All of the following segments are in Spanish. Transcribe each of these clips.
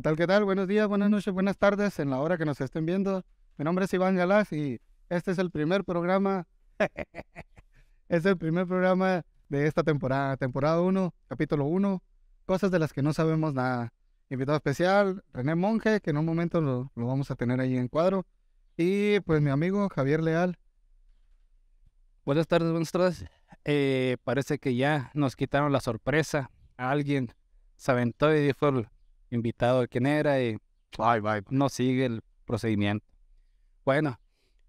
¿Qué tal, qué tal? Buenos días, buenas noches, buenas tardes, en la hora que nos estén viendo. Mi nombre es Iván Galás y este es el primer programa, es el primer programa de esta temporada, temporada 1, capítulo 1, cosas de las que no sabemos nada. Invitado especial, René Monge, que en un momento lo, vamos a tener ahí en cuadro, y pues mi amigo Javier Leal. Buenas tardes, buenas tardes. Eh, parece que ya nos quitaron la sorpresa. Alguien se aventó y dijo invitado de quién era y no sigue el procedimiento. Bueno,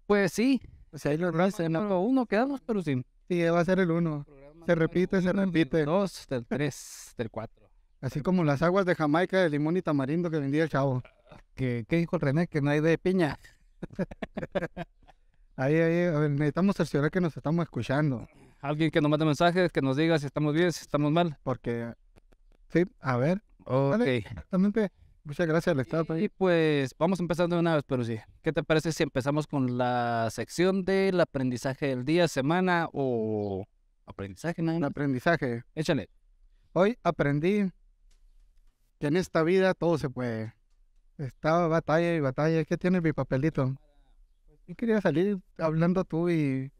pues sí, pues ahí uno quedamos, pero sí. Sí, va a ser el uno. Se repite, se repite. Del dos, del tres, del cuatro. Así como las aguas de Jamaica de limón y tamarindo que vendía el chavo. ¿Qué, qué dijo el René? Que no hay de piña. ahí, ahí, a ver, necesitamos cerciorar que nos estamos escuchando. Alguien que nos mande mensajes, que nos diga si estamos bien, si estamos mal. Porque, sí, a ver, Ok. Muchas gracias, al Estado. Y pues vamos empezando de una vez, pero sí. ¿Qué te parece si empezamos con la sección del aprendizaje del día, semana o aprendizaje? ¿no? aprendizaje. Échale. Hoy aprendí que en esta vida todo se puede. Estaba batalla y batalla. ¿Qué tiene mi papelito? Yo quería salir hablando tú y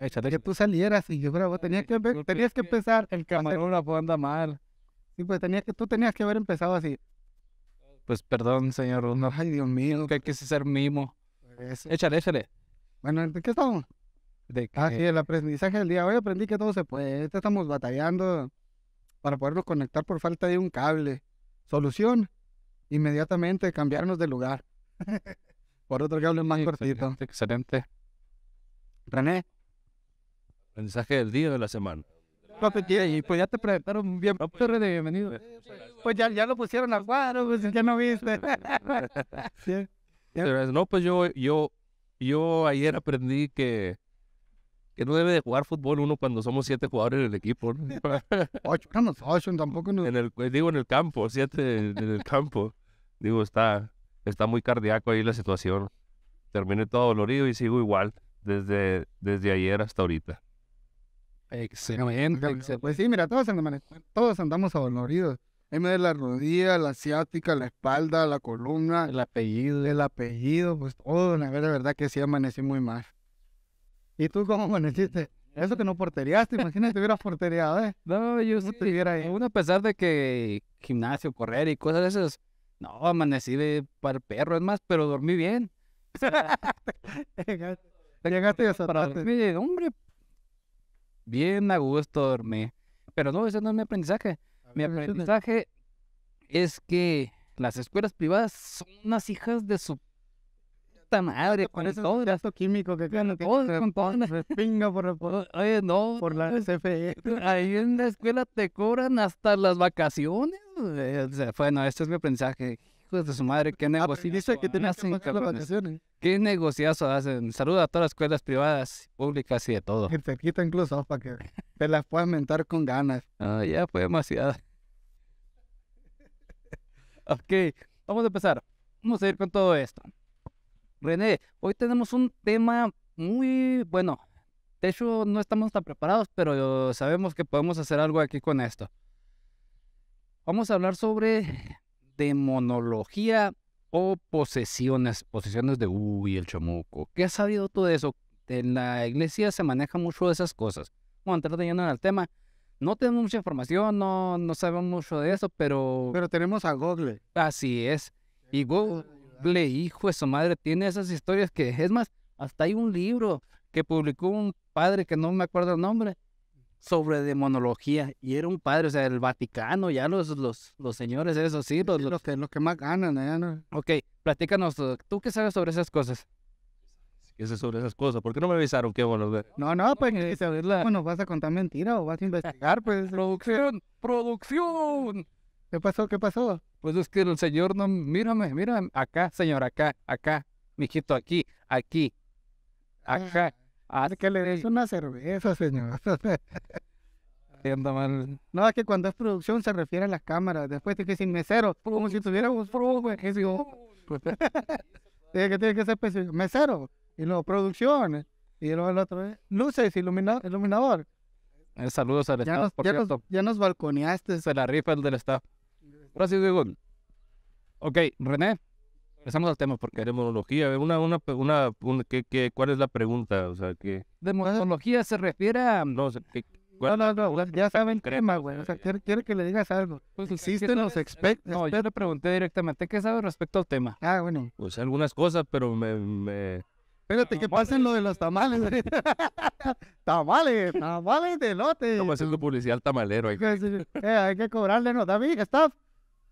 échale, que tú salieras y yo, bravo, tenías que, tenías que empezar. El camarógrafo anda mal. Sí, pues que, tú tenías que haber empezado así. Pues perdón, señor Ay, Dios mío. Que quise ser mimo. Échale, échale. Bueno, ¿de qué estamos? De Ah, el aprendizaje del día. Hoy aprendí que todo se puede. estamos batallando para podernos conectar por falta de un cable. Solución, inmediatamente cambiarnos de lugar. por otro cable más cortito. Excelente. René. Aprendizaje del día de la semana y pues ya te presentaron bien, bienvenido. Pues ya, lo pusieron a cuadro, pues ya no viste. No, pues yo, yo, yo ayer aprendí que, que no debe de jugar fútbol uno cuando somos siete jugadores en el equipo. Eh, ocho, no, ocho, tampoco. No. digo, en el campo, siete en el campo. Digo, está, está muy cardíaco ahí la situación. Terminé todo dolorido y sigo igual desde, desde ayer hasta ahorita. Excelente. Pues sí, mira, todos andamos, todos andamos adoloridos. de la rodilla, la asiática, la espalda, la columna. El apellido. El apellido, pues todo, la verdad, la verdad que sí amanecí muy mal. ¿Y tú cómo amaneciste? Eso que no porteriaste, imagínate, hubieras porteriado, ¿eh? No, yo no sí, hubiera ahí. Uno a pesar de que gimnasio, correr y cosas de esas, no, amanecí de para perro, es más, pero dormí bien. Llegaste y para hombre, bien a gusto dormí. Pero no, ese no es mi aprendizaje. Mi aprendizaje es que las escuelas privadas son unas hijas de su puta madre. Con, todo ese gasto químico que con todo, con todo. por, por, no. la CFE. Ahí en la escuela te cobran hasta las vacaciones. Eh, bueno, este es mi aprendizaje de su madre, qué ah, negocio. Qué negociazo hacen. Saluda a todas las escuelas privadas, públicas y de todo. Y quita incluso, para que te las puedas mentar con ganas. Ah, ya fue demasiada ok, vamos a empezar. Vamos a ir con todo esto. René, hoy tenemos un tema muy bueno. De hecho, no estamos tan preparados, pero sabemos que podemos hacer algo aquí con esto. Vamos a hablar sobre demonología o posesiones, posesiones de uy, el chamuco. ¿Qué ha sabido tú de eso? En la iglesia se maneja mucho de esas cosas. Bueno, entrar de lleno en el tema. No tenemos mucha información, no, no sabemos mucho de eso, pero... Pero tenemos a Google. Así es. Y Google, hijo de su madre, tiene esas historias que... Es más, hasta hay un libro que publicó un padre que no me acuerdo el nombre, sobre demonología y era un padre, o sea, el Vaticano, ya los, los, los señores, eso sí, pues, los, los que, los más ganan. ¿no? Ok, platícanos, uh, ¿tú qué sabes sobre esas cosas? ¿Qué sé sobre esas cosas? ¿Por qué no me avisaron? Qué ver? No, no, pues, la... bueno, vas a contar mentira o vas a investigar, pues. Eh. producción, producción. ¿Qué pasó? ¿Qué pasó? Pues es que el señor no, mírame, mírame, acá, señor, acá, acá, mijito, aquí, aquí, acá. Ah, que le des una cerveza, señor. Mal. No, es que cuando es producción se refiere a las cámaras. Después tienes que sin mesero, como si tuviéramos güey. tiene que, tiene que ser pues, Mesero, y luego producción, Y luego el otro es luces, iluminador. Eh, saludos al ya staff, por ya cierto. Nos, ya nos balconeaste. Se la rifa el del staff. Gracias, Google. Ok, René, Empezamos al tema porque demonología, una, una, una, una ¿qué, qué, cuál es la pregunta? O sea, que demonología se refiere a no, ya saben crema, güey. O sea, quiere, que le digas algo. Pues, Existen los expertos. No, yo le pregunté directamente, ¿qué sabes respecto al tema? Ah, bueno. Pues algunas cosas, pero me, me... Espérate, que pasen lo de los tamales. tamales, tamales de lote. Estamos haciendo publicidad al tamalero. Hay eh, hay que cobrarle, ¿no? David, staff.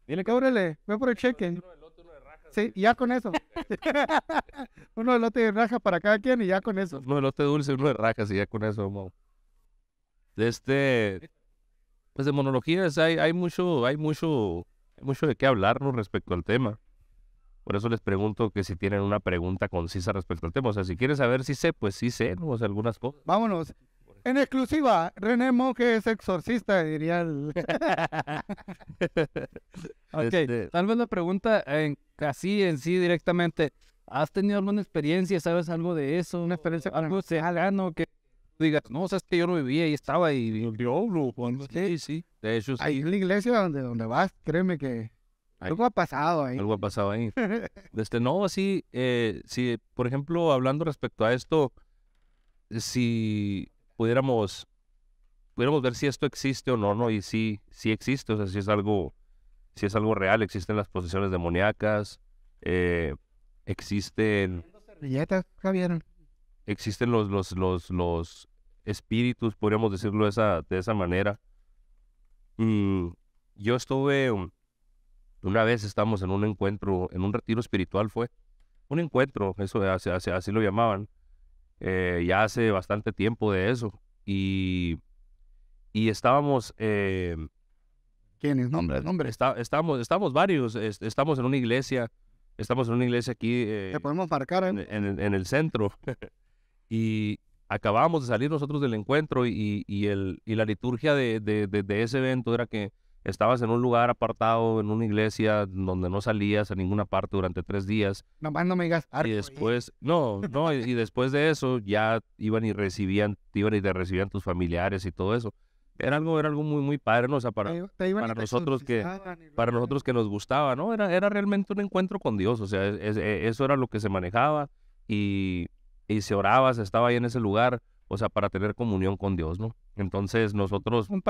Dile, cóbrele. Ve por el cheque. Sí, ya con eso. uno de lote de raja para cada quien y ya con eso. Uno de lote dulce, uno de rajas y ya con eso, Mau. De este. Pues de monologías hay, hay mucho, hay mucho, hay mucho de qué hablarnos respecto al tema. Por eso les pregunto que si tienen una pregunta concisa respecto al tema. O sea, si quieres saber si sé, pues sí sé, ¿no? O algunas cosas. Vámonos. En exclusiva, René Moque es exorcista, diría el... ok, este tal vez la pregunta en, así en sí directamente, ¿has tenido alguna experiencia, sabes algo de eso? Una experiencia, algo lejano que digas, no, sabes que yo no vivía y estaba y... El sí, sí, de hecho sí. en la iglesia donde, donde vas, créeme que Algo ha pasado ahí. Algo ha pasado ahí. Desde no, así, eh, si, por ejemplo, hablando respecto a esto, si pudiéramos, pudiéramos ver si esto existe o no, ¿no? Y si, existe, o sea, si es algo, si es algo real, existen las posesiones demoníacas, eh, existen... Existen los, los, los, los espíritus, podríamos decirlo de esa, de esa manera. Mm, yo estuve, um, una vez estamos en un encuentro, en un retiro espiritual fue, un encuentro, eso así lo llamaban, eh, ya hace bastante tiempo de eso. Y, y estábamos... Eh, ¿Quiénes? Nombres, nombre? estamos, varios, estamos en una iglesia, estamos en una iglesia aquí... Eh, podemos ¿eh? En, el centro. y acabábamos de salir nosotros del encuentro y, el, y la liturgia de ese evento era que estabas en un lugar apartado, en una iglesia donde no salías a ninguna parte durante tres días. Nomás no me digas Y después, no, no, y, después de eso ya iban y recibían, iban y te recibían tus familiares y todo eso. Era algo, era algo muy, muy padre, ¿no? O sea, para, nosotros que, para nosotros que nos gustaba, ¿no? Era, era realmente un encuentro con Dios, o sea, e, eso era lo que se manejaba y, y se oraba, se estaba ahí en ese lugar, o sea, para tener comunión con Dios, ¿no? Entonces nosotros... Un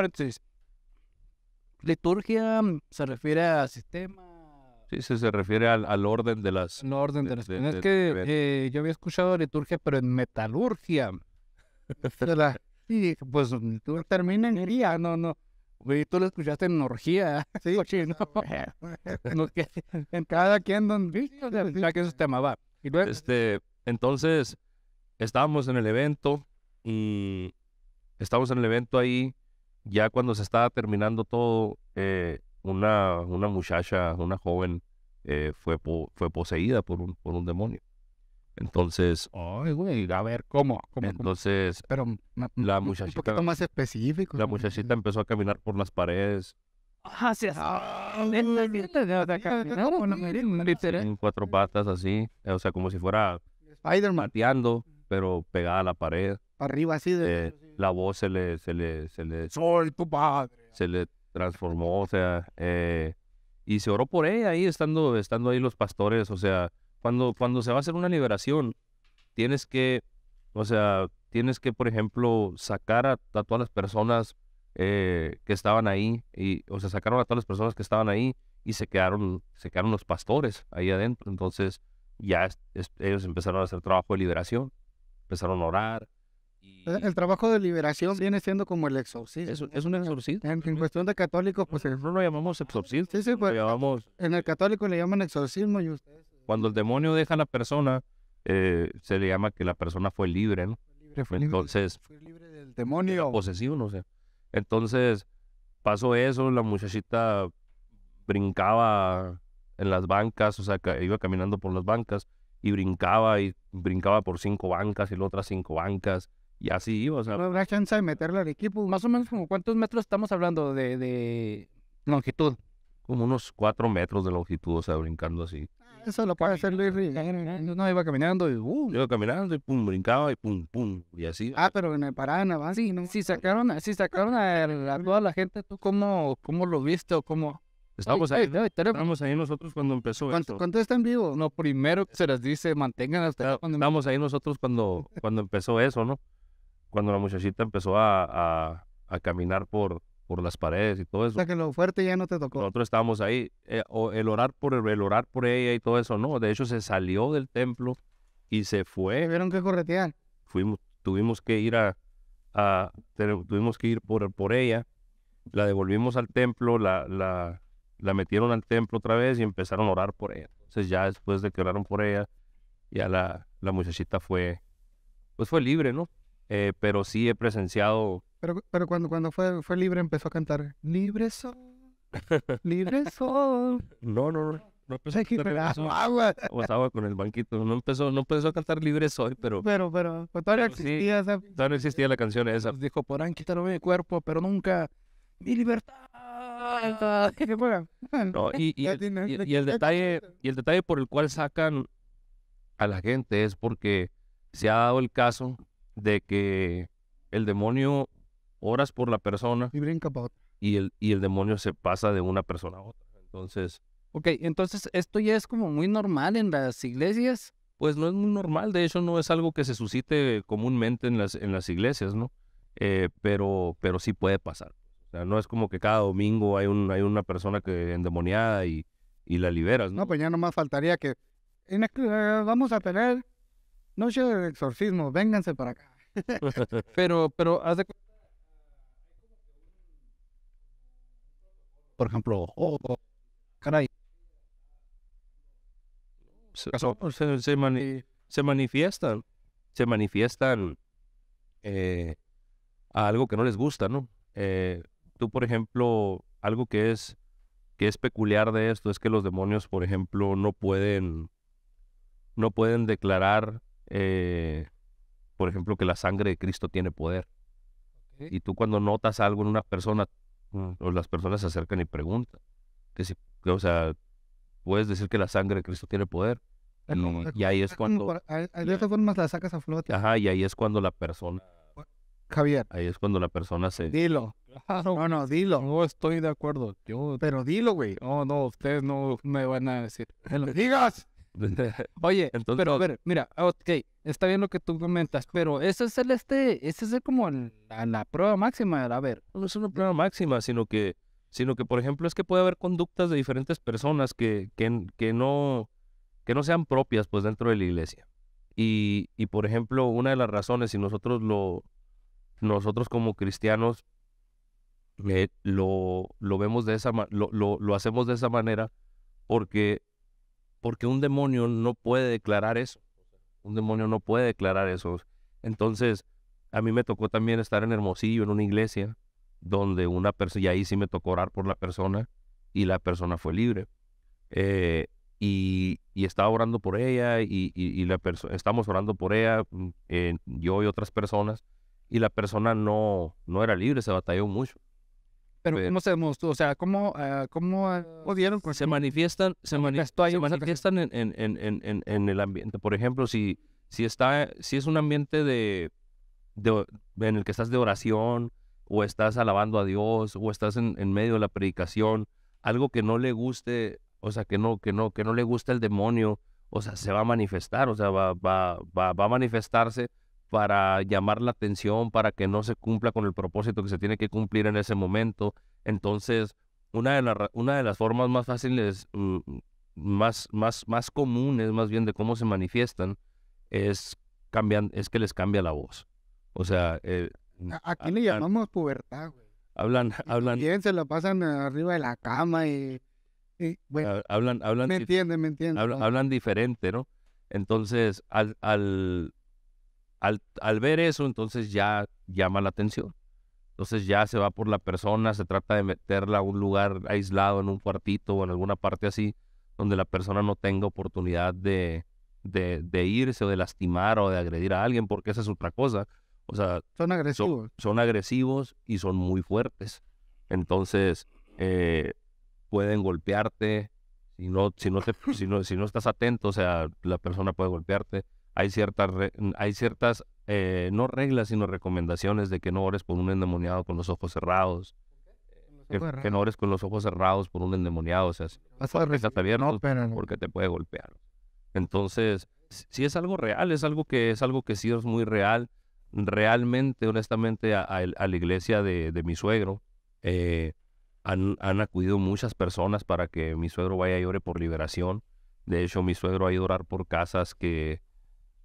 Liturgia mm, se refiere a sistema. Sí, se, se refiere al, orden de las. No, orden de, las. es que eh, yo había escuchado liturgia, pero en metalurgia. la, y pues mm, tú termina en no, no. Y tú lo escuchaste en orgía. Sí. en cada quien donde o que eso te amaba. este, entonces, estábamos en el evento y estábamos en el evento ahí ya cuando se estaba terminando todo, eh, una, una muchacha, una joven, eh, fue, fue poseída por un, por un demonio. Entonces. Ay, güey, a ver, ¿cómo? ¿Cómo entonces. Pero mm, mm, mm, la muchachita. Un poquito más específico. La muchachita empezó a caminar por las paredes. Ah, sí, ah, En cuatro patas así. O sea, como si fuera. Spider-Man. pero pegada a la pared. Arriba así de. Eh, la voz se le, se le, se le... Soy tu padre. Se le transformó, o sea, eh, y se oró por ella ahí, estando, estando ahí los pastores, o sea, cuando, cuando se va a hacer una liberación, tienes que, o sea, tienes que, por ejemplo, sacar a, todas las personas eh, que estaban ahí, y, o sea, sacaron a todas las personas que estaban ahí y se quedaron, se quedaron los pastores ahí adentro, entonces ya ellos empezaron a hacer trabajo de liberación, empezaron a orar, eh, el trabajo de liberación viene siendo como el exorcismo. Es, un exorcismo. En, cuestión de católicos, pues. Nosotros lo llamamos exorcismo. Sí, pues, En el católico le llaman exorcismo y ustedes. Cuando el demonio deja a la persona, eh, se le llama que la persona fue libre, ¿no? Entonces. del demonio. Posesivo, no sé. Entonces, pasó eso, la muchachita brincaba en las bancas, o sea, iba caminando por las bancas y brincaba y brincaba por cinco bancas y las otras cinco bancas y así iba, o sea. habrá chance de meterle al equipo. Más o menos como cuántos metros estamos hablando de, de longitud. Como unos cuatro metros de longitud, o sea, brincando así. Ah, eso lo puede hacer Luis eh, No, iba caminando y uh. Iba caminando y pum, brincaba y pum, pum, y así. Ah, pero en el Paraná, Sí, ¿no? sacaron, si sacaron a, toda la gente, ¿tú cómo, cómo lo viste o cómo...? Estamos ahí, estábamos ahí nosotros cuando empezó ¿Cuánto, esto. ¿Cuánto está en vivo? no primero se les dice, mantengan hasta... cuando... Estamos ahí nosotros cuando, cuando empezó eso, ¿no? cuando la muchachita empezó a, caminar por, por las paredes y todo eso. O que lo fuerte ya no te tocó. Nosotros estábamos ahí, eh, el orar por el, orar por ella y todo eso, no. De hecho, se salió del templo y se fue. ¿Vieron que corretear. Fuimos, tuvimos que ir a, tuvimos que ir por, por ella. La devolvimos al templo, la, la, la metieron al templo otra vez y empezaron a orar por ella. Entonces ya después de que oraron por ella, ya la, la muchachita fue, pues fue libre, ¿no? Eh, pero sí he presenciado... Pero, pero cuando, cuando fue, fue libre empezó a cantar, libre soy... libre sol. no, no, no. No empezó a cantar agua. estaba con el banquito. No empezó, no empezó a cantar libre soy, pero. Pero, pero, pues, todavía existía esa. Todavía existía la canción esa. Dijo, podrán quitarme mi cuerpo, pero nunca mi libertad. y, el, detalle, y el detalle por el cual sacan a la gente es porque se ha dado el caso de que el demonio oras por la persona y el, y el demonio se pasa de una persona a otra. Entonces. Ok, entonces esto ya es como muy normal en las iglesias. Pues no es muy normal, de hecho no es algo que se suscite comúnmente en las, en las iglesias, ¿no? Eh, pero, pero sí puede pasar. O sea, no es como que cada domingo hay, un, hay una persona que endemoniada y, la liberas, ¿no? pues ya nomás faltaría que vamos a tener noche de exorcismo, vénganse para acá. pero, pero, haz Por ejemplo, oh, caray. Se, manifiestan, se manifiestan eh, a algo que no les gusta, ¿no? Eh, tú, por ejemplo, algo que es, que es peculiar de esto es que los demonios, por ejemplo, no pueden, no pueden declarar eh, por ejemplo, que la sangre de Cristo tiene poder. Y tú cuando notas algo en una persona, mm. o las personas se acercan y preguntan, que si, o sea, puedes decir que la sangre de Cristo tiene poder. y ahí es cuando... De todas forma la sacas a flote. Ajá, y ahí es cuando la persona... Javier. Ahí es cuando la persona se... Dilo. Claro. No, no, dilo. No estoy de acuerdo. Yo... Pero dilo, güey. No, no, ustedes no me van a decir. ¡Me digas! Oye, Entonces, pero a ver, mira, ok, está bien lo que tú comentas, pero ese es el este, ese es como la, la, prueba máxima, a ver. No es una prueba máxima, sino que, sino que, por ejemplo, es que puede haber conductas de diferentes personas que, que, que no, que no sean propias, pues, dentro de la iglesia. Y, y, por ejemplo, una de las razones, si nosotros lo, nosotros como cristianos eh, lo, lo vemos de esa, lo, lo, lo hacemos de esa manera, porque porque un demonio no puede declarar eso. Un demonio no puede declarar eso. Entonces, a mí me tocó también estar en Hermosillo, en una iglesia, donde una persona, y ahí sí me tocó orar por la persona, y la persona fue libre. Eh, y, estaba orando por ella, y, y, la estamos orando por ella, mm, yo y otras personas, y la persona no, no era libre, se batalló mucho. Pero no sabemos, o sea, ¿cómo, odiaron? Ah, cómo ah, se manifiestan, se, en, en, en, en, el ambiente. Por ejemplo, si, si, está, si es un ambiente de, en el que estás de oración, o estás alabando a Dios, o estás en, medio de la predicación, algo que no le guste, o sea, que no, que no, que no le guste el demonio, o sea, se va a manifestar, o sea, va, va, va, va a manifestarse para llamar la atención, para que no se cumpla con el propósito que se tiene que cumplir en ese momento. Entonces, una de, una de las formas más fáciles, mm, mm, más, más, más comunes más bien de cómo se manifiestan, es, cambian, es que les cambia la voz. O sea... Eh, Aquí mm, le llamamos pubertad, güey. Hablan, hablan... Bien, se lo pasan arriba de la cama y... hablan, hablan... Me entienden, me entienden. Hablan, hablan diferente, ¿no? Entonces, al, al al, ver eso, entonces ya llama la atención. Entonces ya se va por la persona, se trata de meterla a un lugar aislado, en un cuartito o en alguna parte así, donde la persona no tenga oportunidad de, de, irse o de lastimar o de agredir a alguien, porque esa es otra cosa. O sea, son agresivos. Son, agresivos y son muy fuertes. Entonces, eh, pueden golpearte. Si no, si, no si no estás atento, o sea, la persona puede golpearte Mm, hay ciertas, hay eh, ciertas no reglas, sino recomendaciones de que no ores por un endemoniado con los ojos cerrados. Que, no ores con los ojos cerrados por un endemoniado, o sea, Vas no, porque te puede golpear. Entonces, si es algo real, es algo que es algo que sí es muy real. Realmente, honestamente, a, la iglesia de, mi suegro eh, han, acudido muchas personas para que mi suegro vaya y ore por liberación. De hecho, mi suegro ha ido a orar por casas que,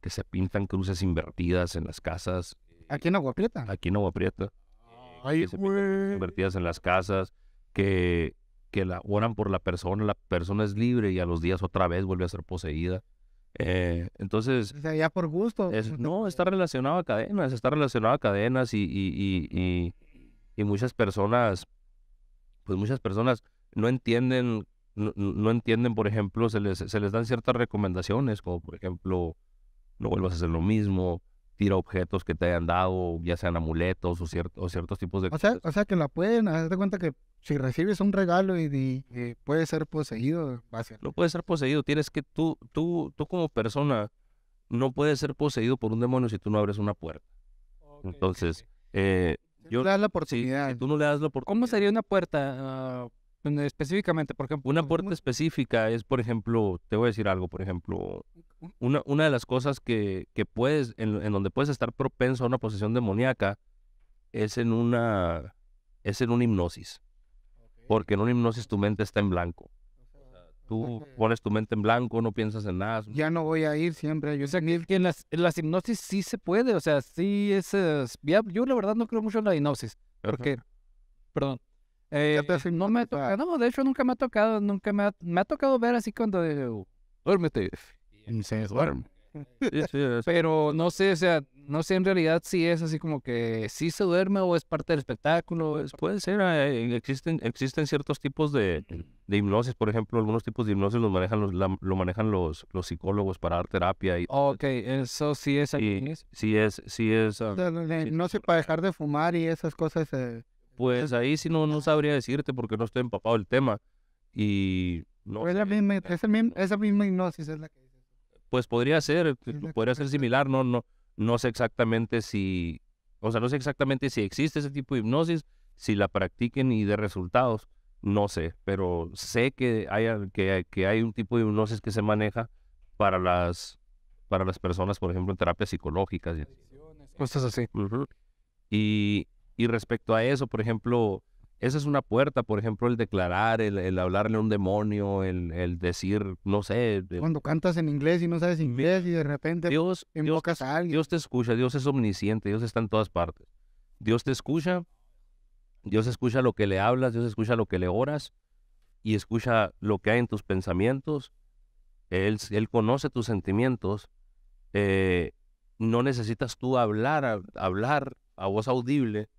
que se pintan cruces invertidas en las casas. Eh, ¿Aquí en Agua Prieta? Aquí en Agua Prieta. Eh, Ay, que invertidas en las casas, que, que la oran por la persona, la persona es libre y a los días otra vez vuelve a ser poseída. Eh, entonces... O sea, ya por gusto. Es, no, está relacionado a cadenas, está relacionado a cadenas y, y, y, y muchas personas, pues muchas personas no entienden no, no, entienden, por ejemplo, se les, se les dan ciertas recomendaciones, como por ejemplo, no vuelvas a hacer lo mismo, tira objetos que te hayan dado, ya sean amuletos o, ciertos tipos de... cosas. o sea, que la pueden, hazte cuenta que si recibes un regalo y, puedes eh, puede ser poseído, va a ser... No puede ser poseído, tienes que tú, tú, tú como persona no puedes ser poseído por un demonio si tú no abres una puerta. Entonces, eh, yo... Le la oportunidad. tú no le das la oportunidad. ¿Cómo sería una puerta? Ah, Específicamente, por ejemplo. Una puerta específica es, por ejemplo, te voy a decir algo, por ejemplo, una, una de las cosas que, que puedes, en, donde puedes estar propenso a una posesión demoníaca, es en una, es en una hipnosis. Porque en una hipnosis tu mente está en blanco. tú pones tu mente en blanco, no piensas en nada. Ya no voy a ir siempre. Yo sé que en las, hipnosis sí se puede, o sea, sí es... viable. yo la verdad no creo mucho en la hipnosis, porque, qué? perdón, eh, no me toca, no, de hecho nunca me ha tocado, nunca me ha, me ha tocado ver así cuando eh, duérmete. se duerme. Pero no sé, o sea, no sé en realidad si es así como que sí se duerme o es parte del espectáculo. Puede ser, eh, existen, existen ciertos tipos de, de, hipnosis, por ejemplo, algunos tipos de hipnosis los manejan los, lo manejan los, los psicólogos para dar terapia. Y, ok, eso sí es. así. sí es, sí es. Ah, no, eh, no sé, para dejar de fumar y esas cosas. Eh pues ahí si no, no sabría decirte porque no estoy empapado el tema. Y no pues, la misma, eh. esa, misma, hipnosis es la que Pues podría ser, podría ser similar, no, no, no sé exactamente si, o sea, no sé exactamente si existe ese tipo de hipnosis, si la practiquen y de resultados, no sé, pero sé que hay, que, que hay un tipo de hipnosis que se maneja para las, para las personas, por ejemplo, en terapias psicológicas. así. Y y respecto a eso, por ejemplo, esa es una puerta, por ejemplo, el declarar, el, hablarle a un demonio, el, decir, no sé. Cuando cantas en inglés y no sabes inglés y de repente Dios, a alguien. Dios te escucha, Dios es omnisciente, Dios está en todas partes. Dios te escucha, Dios escucha lo que le hablas, Dios escucha lo que le oras y escucha lo que hay en tus pensamientos. Él, él conoce tus sentimientos. Eh, no necesitas tú hablar, hablar a voz audible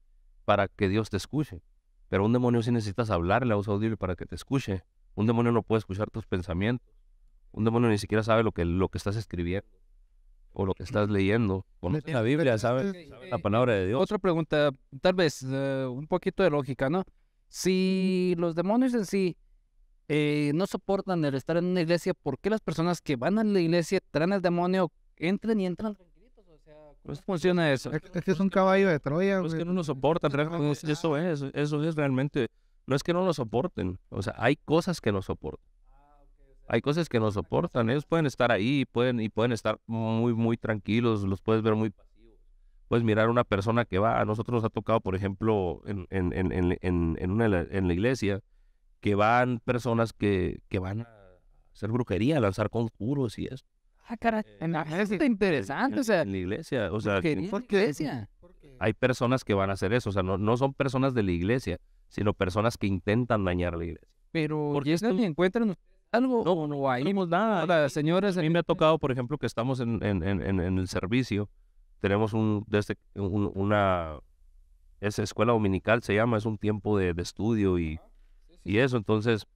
para que Dios te escuche. Pero un demonio sí necesitas hablarle a voz audible para que te escuche. Un demonio no puede escuchar tus pensamientos. Un demonio ni siquiera sabe lo que, lo que estás escribiendo o lo que estás leyendo. la Biblia, sabe, la palabra de Dios. Otra pregunta, tal vez eh, un poquito de lógica, ¿no? Si los demonios en sí eh, no soportan el estar en una iglesia, ¿por qué las personas que van a la iglesia traen al demonio, entran y entran pues funciona eso? Es que es un caballo de Troya. es pues, que no nos soportan, pues, Eso es, eso es realmente. No es que no nos soporten. O sea, hay cosas que nos soportan. Hay cosas que nos soportan. Ellos pueden estar ahí pueden, y pueden estar muy, muy tranquilos. Los puedes ver muy pasivos. Puedes mirar a una persona que va. A nosotros nos ha tocado, por ejemplo, en, en, en, en, una, en la iglesia, que van personas que, que van a hacer brujería, a lanzar conjuros y eso Ah, eh, En la iglesia. interesante. O sea, en la iglesia. O sea, ¿Por, iglesia? Hay personas que van a hacer eso. O sea, no, no son personas de la iglesia, sino personas que intentan dañar la iglesia. Pero, ¿por qué esto encuentran algo? No, no, hay. nada. señores... A mí me ha tocado, por ejemplo, que estamos en, en, el servicio. Tenemos un, desde, este, una. escuela dominical, se llama. Es un tiempo de, estudio y, y eso. Entonces,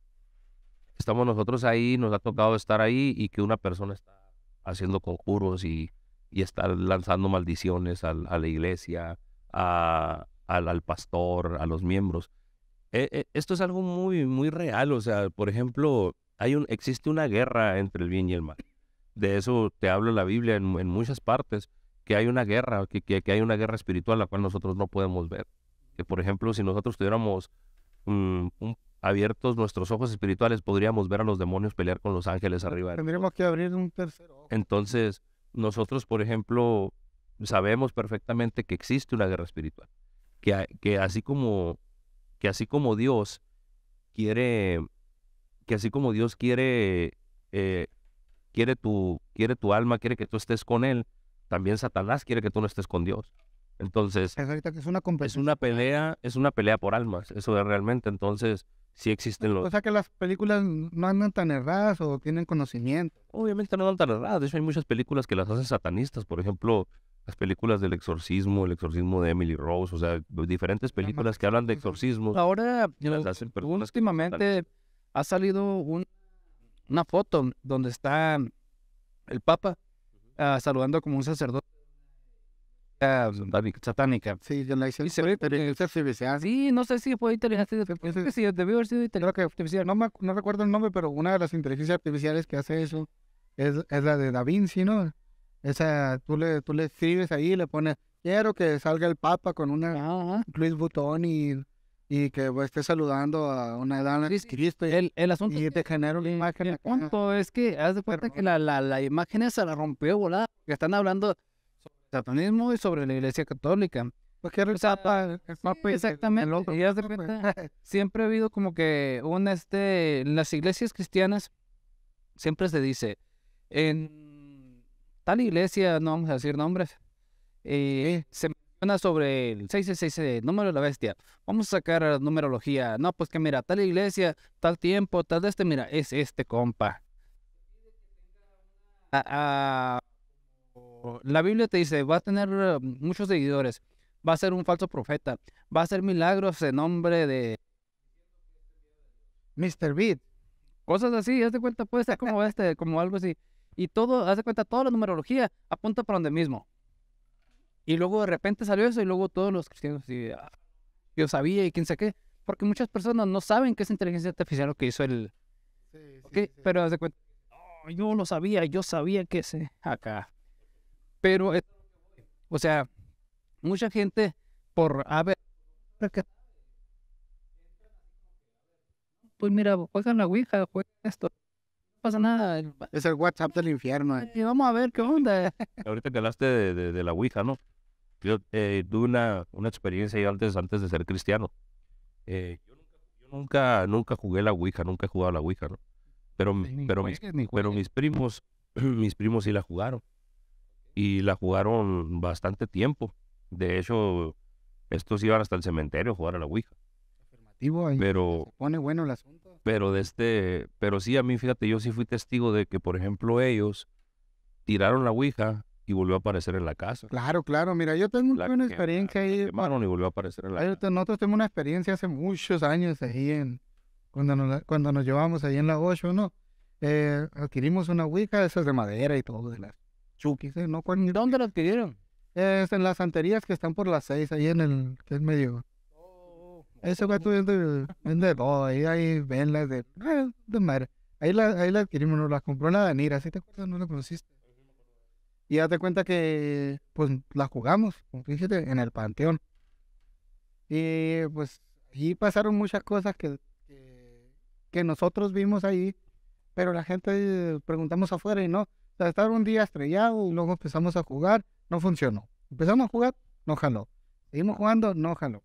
estamos nosotros ahí, nos ha tocado estar ahí y que una persona está haciendo conjuros y, y estar lanzando maldiciones a, la iglesia, al, pastor, a los miembros. E, e, esto es algo muy, muy real. O sea, por ejemplo, hay un, existe una guerra entre el bien y el mal. De eso te habla la Biblia en, muchas partes, que hay una guerra, que, que, hay una guerra espiritual la cual nosotros no podemos ver. Que, por ejemplo, si nosotros tuviéramos Mm, abiertos nuestros ojos espirituales, podríamos ver a los demonios pelear con los ángeles arriba. Tendríamos que abrir un tercero Entonces, nosotros, por ejemplo, sabemos perfectamente que existe una guerra espiritual. Que, que, así como que así como Dios quiere que así como Dios quiere eh, quiere tu quiere tu alma quiere que tú estés con él también Satanás quiere que tú no estés con Dios entonces, es, una pelea, es una pelea por almas, eso es realmente. Entonces, sí existen los. O sea que las películas no andan tan erradas o tienen conocimiento. Obviamente no andan tan erradas. De hecho, hay muchas películas que las hacen satanistas. Por ejemplo, las películas del exorcismo, el exorcismo de Emily Rose, o sea, diferentes películas que hablan de exorcismos. Ahora, últimamente ha salido un, una foto donde está el Papa ah, saludando como un sacerdote satánica. satánica. Sí, yo la hice. Y se ve inteligencia artificial. Ah, sí, no sé si fue inteligencia artificial. Creo que sí, debió haber sido inteligencia artificial. No, me, no recuerdo el nombre, pero una de las inteligencias artificiales que hace eso es, la de Da Vinci, ¿no? Esa, tú le, tú le escribes ahí y le pones, quiero que salga el Papa con una Luis Butón y, y que pues, esté saludando a una edad sí, Cristo. Y, el, asunto y te genera la imagen. Cuánto es que haz de cuenta que la, la, la imagen esa la rompió volada. Que están hablando satanismo y sobre la iglesia católica. exactamente. siempre ha habido como que un este, en las iglesias cristianas siempre se dice, en tal iglesia, no vamos a decir nombres, eh, se menciona sobre el 666, número de la bestia. Vamos a sacar la numerología. No, pues que mira, tal iglesia, tal tiempo, tal de este, mira, es este compa la Biblia te dice, va a tener um, muchos seguidores, va a ser un falso profeta, va a hacer milagros en nombre de Mr. Beat. Cosas así, haz de cuenta, puede ser como este, como algo así. Y todo, haz de cuenta, toda la numerología apunta para donde mismo. Y luego de repente salió eso y luego todos los cristianos, y, ah, yo sabía y quién sabe qué. Porque muchas personas no saben qué es inteligencia artificial lo que hizo el... Sí, pero haz de cuenta, yo lo sabía, yo sabía que ese acá. Pero, o sea, mucha gente por haber... Pues mira, juegan la Ouija, juegan esto. No pasa nada. Es el WhatsApp del infierno. Y eh. eh, vamos a ver qué onda. Ahorita que hablaste de, la Ouija, ¿no? Yo eh, tuve una, una experiencia antes, antes de ser cristiano. Eh, yo nunca, nunca jugué la Ouija, nunca he jugado la Ouija, ¿no? Pero, pues pero mis primos, mis primos sí la jugaron y la jugaron bastante tiempo. De hecho, estos iban hasta el cementerio a jugar a la Ouija. Afirmativo, ahí pero, pone bueno el asunto. Pero, de este, pero sí, a mí, fíjate, yo sí fui testigo de que, por ejemplo, ellos tiraron la Ouija y volvió a aparecer en la casa. Claro, claro. Mira, yo tengo una experiencia ahí. y volvió a aparecer en la casa. Nosotros tenemos una experiencia hace muchos años ahí en... Cuando nos, cuando nos llevamos ahí en la 8, ¿no? Eh, adquirimos una Ouija, esas de madera y todo, de la ¿Dónde la adquirieron? Es en las santerías que están por las seis, ahí en el, medio. Eso que oh. oh, oh. ahí, ven las de, eh, de madre. Ahí la, ahí la adquirimos, no la compró la Danira, así te acuerdas? No la conociste. Y date cuenta que, pues, la jugamos, fíjate, en el Panteón. Y, pues, ahí pasaron muchas cosas que, que nosotros vimos ahí, pero la gente eh, preguntamos afuera y no sea, estar un día estrellado y luego empezamos a jugar, no funcionó. Empezamos a jugar, no jaló. Seguimos jugando, no jaló.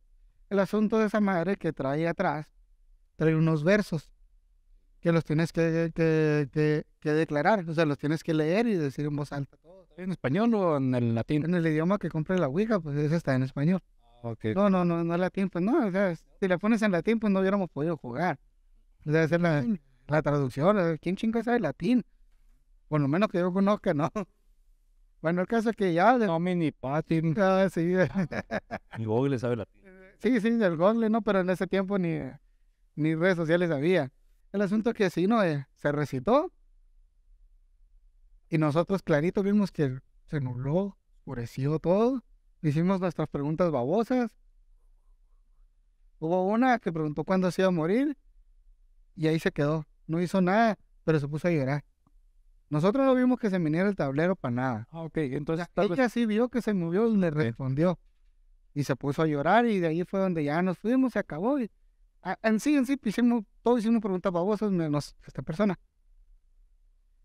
El asunto de esa madre que trae atrás, trae unos versos que los tienes que, que, que, declarar, o sea, los tienes que leer y decir en voz alta. ¿En español o en el latín? En el idioma que compre la Ouija, pues ese está en español. Ah, no, no, no, no es latín, pues no, o sea, si la pones en latín, pues no hubiéramos podido jugar. O sea, hacer la, la traducción, ¿quién chingo sabe latín? Por lo menos que yo conozca, no. Bueno, el caso es que ya. De... No, mini patin. Ah, sí. Ni Google sabe latín. Sí, sí, del Google, no, pero en ese tiempo ni, ni redes sociales había. El asunto es que sí, no, eh, se recitó. Y nosotros clarito vimos que se nubló, oscureció todo. Hicimos nuestras preguntas babosas. Hubo una que preguntó cuándo se iba a morir. Y ahí se quedó. No hizo nada, pero se puso a llorar. Nosotros no vimos que se viniera el tablero para nada. Ah, ok. Entonces, ella sí vio que se movió y le respondió. Y se puso a llorar y de ahí fue donde ya nos fuimos, se acabó. en sí, en sí, pues, hicimos, todos hicimos preguntas babosas menos esta persona.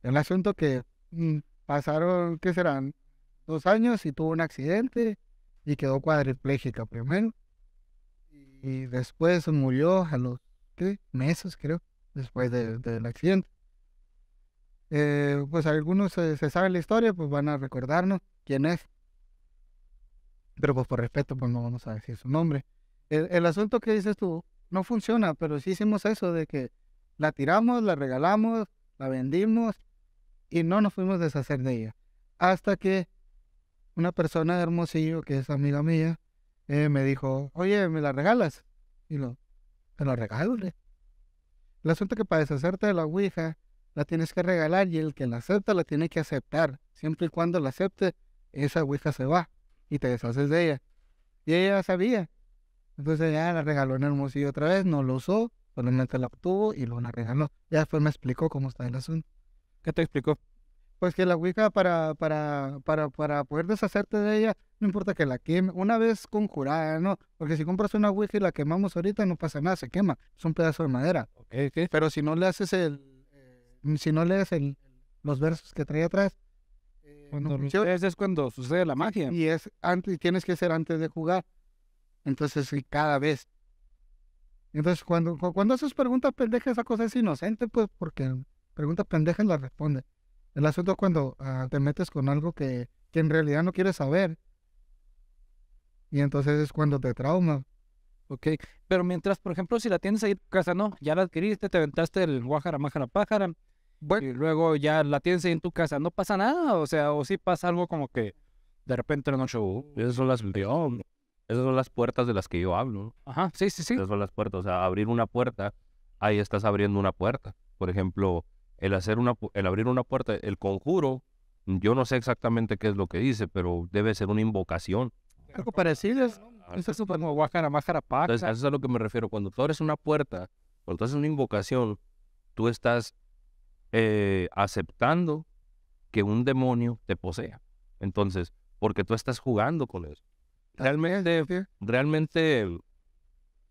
El asunto que mm, pasaron, ¿qué serán? Dos años y tuvo un accidente y quedó cuadriplégica primero. Y después murió a los meses, creo, después del accidente. Eh, pues algunos eh, se saben la historia, pues van a recordarnos quién es. Pero pues por respeto, pues no vamos a decir su nombre. El, asunto que dices tú no funciona, pero sí hicimos eso de que la tiramos, la regalamos, la vendimos y no nos fuimos a deshacer de ella. Hasta que una persona de Hermosillo, que es amiga mía, eh, me dijo, oye, ¿me la regalas? Y lo, te la regalo, El asunto que para deshacerte de la Ouija la tienes que regalar y el que la acepta la tiene que aceptar. Siempre y cuando la acepte, esa Ouija se va y te deshaces de ella. Y ella sabía. Entonces ya la regaló en Hermosillo otra vez, no lo usó, solamente la obtuvo y luego la regaló. Ya después me explicó cómo está el asunto. ¿Qué te explicó? Pues que la Ouija para, para, para, para poder deshacerte de ella, no importa que la queme, una vez conjurada, ¿no? Porque si compras una Ouija y la quemamos ahorita, no pasa nada, se quema, es un pedazo de madera. ok, okay. Pero si no le haces el, si no lees el, los versos que trae atrás, eh, cuando es cuando sucede la magia. Y es antes, tienes que ser antes de jugar. Entonces, y cada vez. Entonces, cuando, cuando haces preguntas pendejas, esa cosa es inocente, pues, porque preguntas pendejas la responde. El asunto es cuando ah, te metes con algo que, en realidad no quieres saber. Y entonces es cuando te trauma. Ok, pero mientras, por ejemplo, si la tienes ahí en tu casa, no, ya la adquiriste, te aventaste el guajara, majara pájara, bueno. y luego ya la tienes en tu casa, no pasa nada, o sea, o si pasa algo como que de repente no show. Uh, esas son las, esas son las puertas de las que yo hablo. Ajá, sí, sí, sí. Esas son las puertas, o sea, abrir una puerta, ahí estás abriendo una puerta. Por ejemplo, el hacer una, el abrir una puerta, el conjuro, yo no sé exactamente qué es lo que dice, pero debe ser una invocación. Algo parecido es, ah, eso es como guajara, Entonces, eso es a lo que me refiero. Cuando tú abres una puerta, cuando tú haces una invocación, tú estás eh, aceptando que un demonio te posea. Entonces, porque tú estás jugando con eso. Realmente, realmente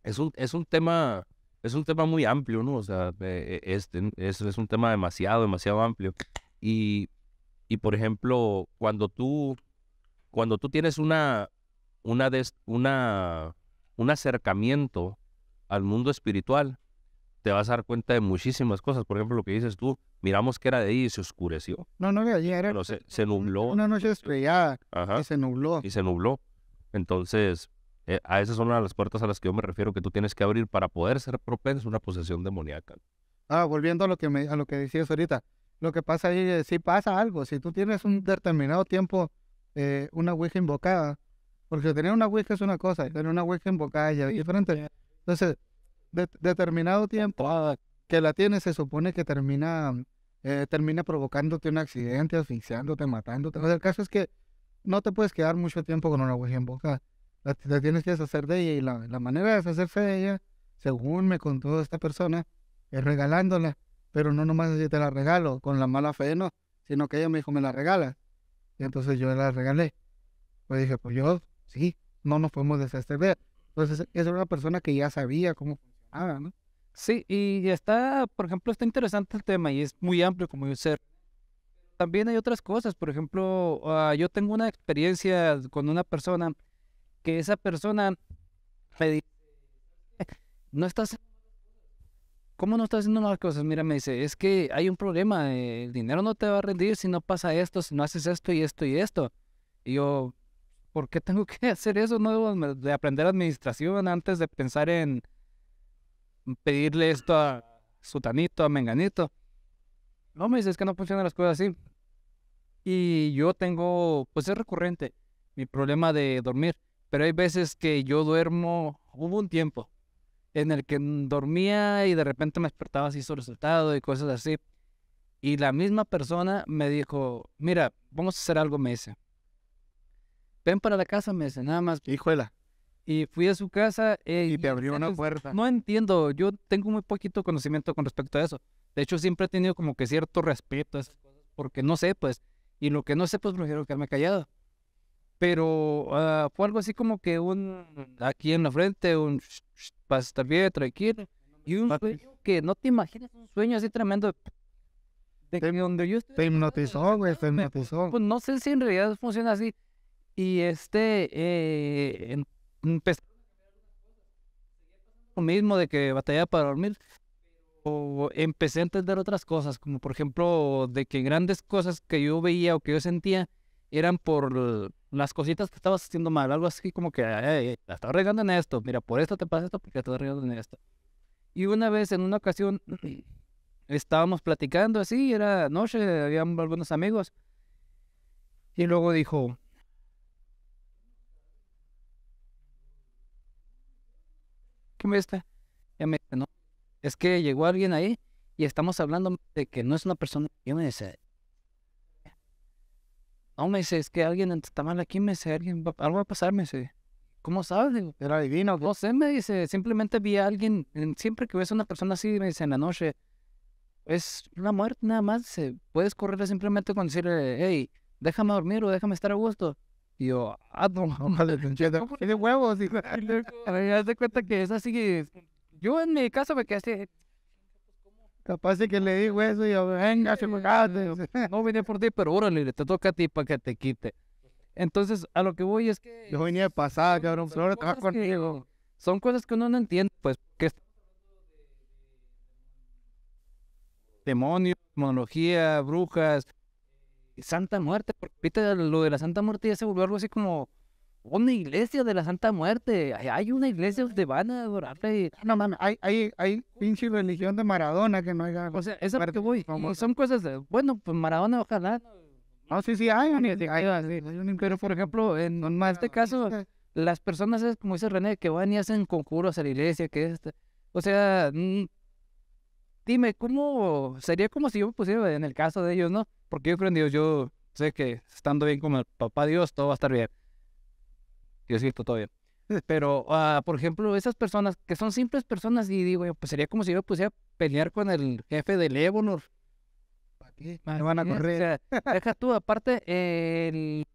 es un, es un tema, es un tema muy amplio, ¿no? O sea, eh, eh, es, es, un tema demasiado, demasiado amplio. Y, por ejemplo, cuando tú, cuando tú tienes una, una, una, un acercamiento al mundo espiritual, te vas a dar cuenta de muchísimas cosas. Por ejemplo, lo que dices tú, miramos que era de ahí y se oscureció. No, no, de ayer era. se, nubló. Una noche estrellada. Ajá, y se nubló. Y se nubló. Entonces, eh, a esas son las puertas a las que yo me refiero que tú tienes que abrir para poder ser propenso a una posesión demoníaca. Ah, volviendo a lo que, lo que decías ahorita. Lo que pasa ahí es, si pasa algo, si tú tienes un determinado tiempo eh, una Ouija invocada, porque tener una Ouija es una cosa, tener una Ouija invocada ya es diferente. Entonces, de, determinado tiempo que la tienes, se supone que termina, eh, termina provocándote un accidente, asfixiándote, matándote. el caso es que no te puedes quedar mucho tiempo con una huella en boca. La, tienes que deshacer de ella y la, la manera de deshacerse de ella, según me contó esta persona, es regalándola. Pero no nomás si te la regalo, con la mala fe no, sino que ella me dijo, me la regala. Y entonces yo la regalé. Pues dije, pues yo, sí, no nos podemos deshacer de ella. Entonces, es era una persona que ya sabía cómo ¿no? Sí, y está, por ejemplo, está interesante el tema y es muy amplio, como yo sé. También hay otras cosas, por ejemplo, ah, yo tengo una experiencia con una persona que esa persona me dice, no estás, ¿cómo no estás haciendo las cosas? Mira, me dice, es que hay un problema, eh, el dinero no te va a rendir si no pasa esto, si no haces esto y esto y esto. Y yo, ¿por qué tengo que hacer eso? No debo de aprender administración antes de pensar en Mm, pedirle esto a Sutanito, a Menganito. No, me es que no funcionan las cosas así. Y yo tengo, pues es recurrente, mi problema de dormir. Pero hay veces que yo duermo, hubo un tiempo en el que mm, dormía y de repente me despertaba así sobresaltado y cosas así. Y la misma persona me dijo, mira, vamos a hacer algo, me dice. Ven para la casa, me dice, nada más. Hijuela. Y fui a su casa. y... y te abrió una puerta. No entiendo, yo tengo muy poquito conocimiento con respecto a eso. De hecho, siempre he tenido como que cierto respeto a esas cosas, porque no sé, pues. Y lo que no sé, pues prefiero quedarme callado. Pero ah, fue algo así como que un aquí en la frente, un vas estar bien, tranquilo. Y un sueño que no te imaginas, un sueño así tremendo. De te, donde hipnotizó, güey, te hipnotizó. Pues no sé si en realidad funciona así. Y este, eh, lo mismo de que batallaba para dormir. O empecé a entender otras cosas, como por ejemplo de que grandes cosas que yo veía o que yo sentía eran por las cositas que estabas haciendo mal, algo así como que la estaba regando en esto, mira, por esto te pasa esto, porque estás regando en esto. Y una vez, en una ocasión, estábamos platicando así, era noche, había algunos amigos, y luego dijo, me no, es que llegó alguien ahí y estamos hablando de que no es una persona. Yo me dice, no, me dice, es que alguien está mal aquí, me dice, alguien, algo va a pasar, me dice. ¿Cómo sabes? Era divino. No sé, me dice, simplemente vi a alguien, siempre que ves a una persona así, me dice, en la noche, es una muerte nada más, dice, puedes correr simplemente con decirle, hey, déjame dormir o déjame estar a gusto. Y yo, ah, no, mamá, de huevos. Y, ya se cuenta que es así. yo en mi casa me quedé así. Capaz que le digo eso y yo, venga, se me No vine por ti, pero órale, te toca a ti para que te quite. Entonces, a lo que voy es que. Yo venía de pasada, cabrón, pero ahora conmigo. son cosas que uno no entiende, pues, que demonios, monología, brujas, Santa Muerte, porque lo de la Santa Muerte ya se volvió algo así como una iglesia de la Santa Muerte. Hay una iglesia donde van a adorarle. Ah, no mames, hay, hay, hay pinche religión de Maradona que no hay. O sea, esa parte voy. son cosas de, bueno, pues Maradona ojalá. No, ah, sí, sí, hay, hay, Pero por ejemplo, en, en ah, este caso, las personas, como dice René, que van y hacen conjuros a la iglesia, que es. Este, o sea, dime, ¿cómo sería como si yo me pusiera en el caso de ellos, no? Porque yo creo en Dios, yo sé que estando bien con el papá Dios, todo va a estar bien. Diosito, todo bien. Pero, ah, por ejemplo, esas personas que son simples personas y digo, pues sería como si yo me pusiera a pelear con el jefe del Ebonor. ¿Para qué? Me van a correr. O sea, deja tú, aparte, el...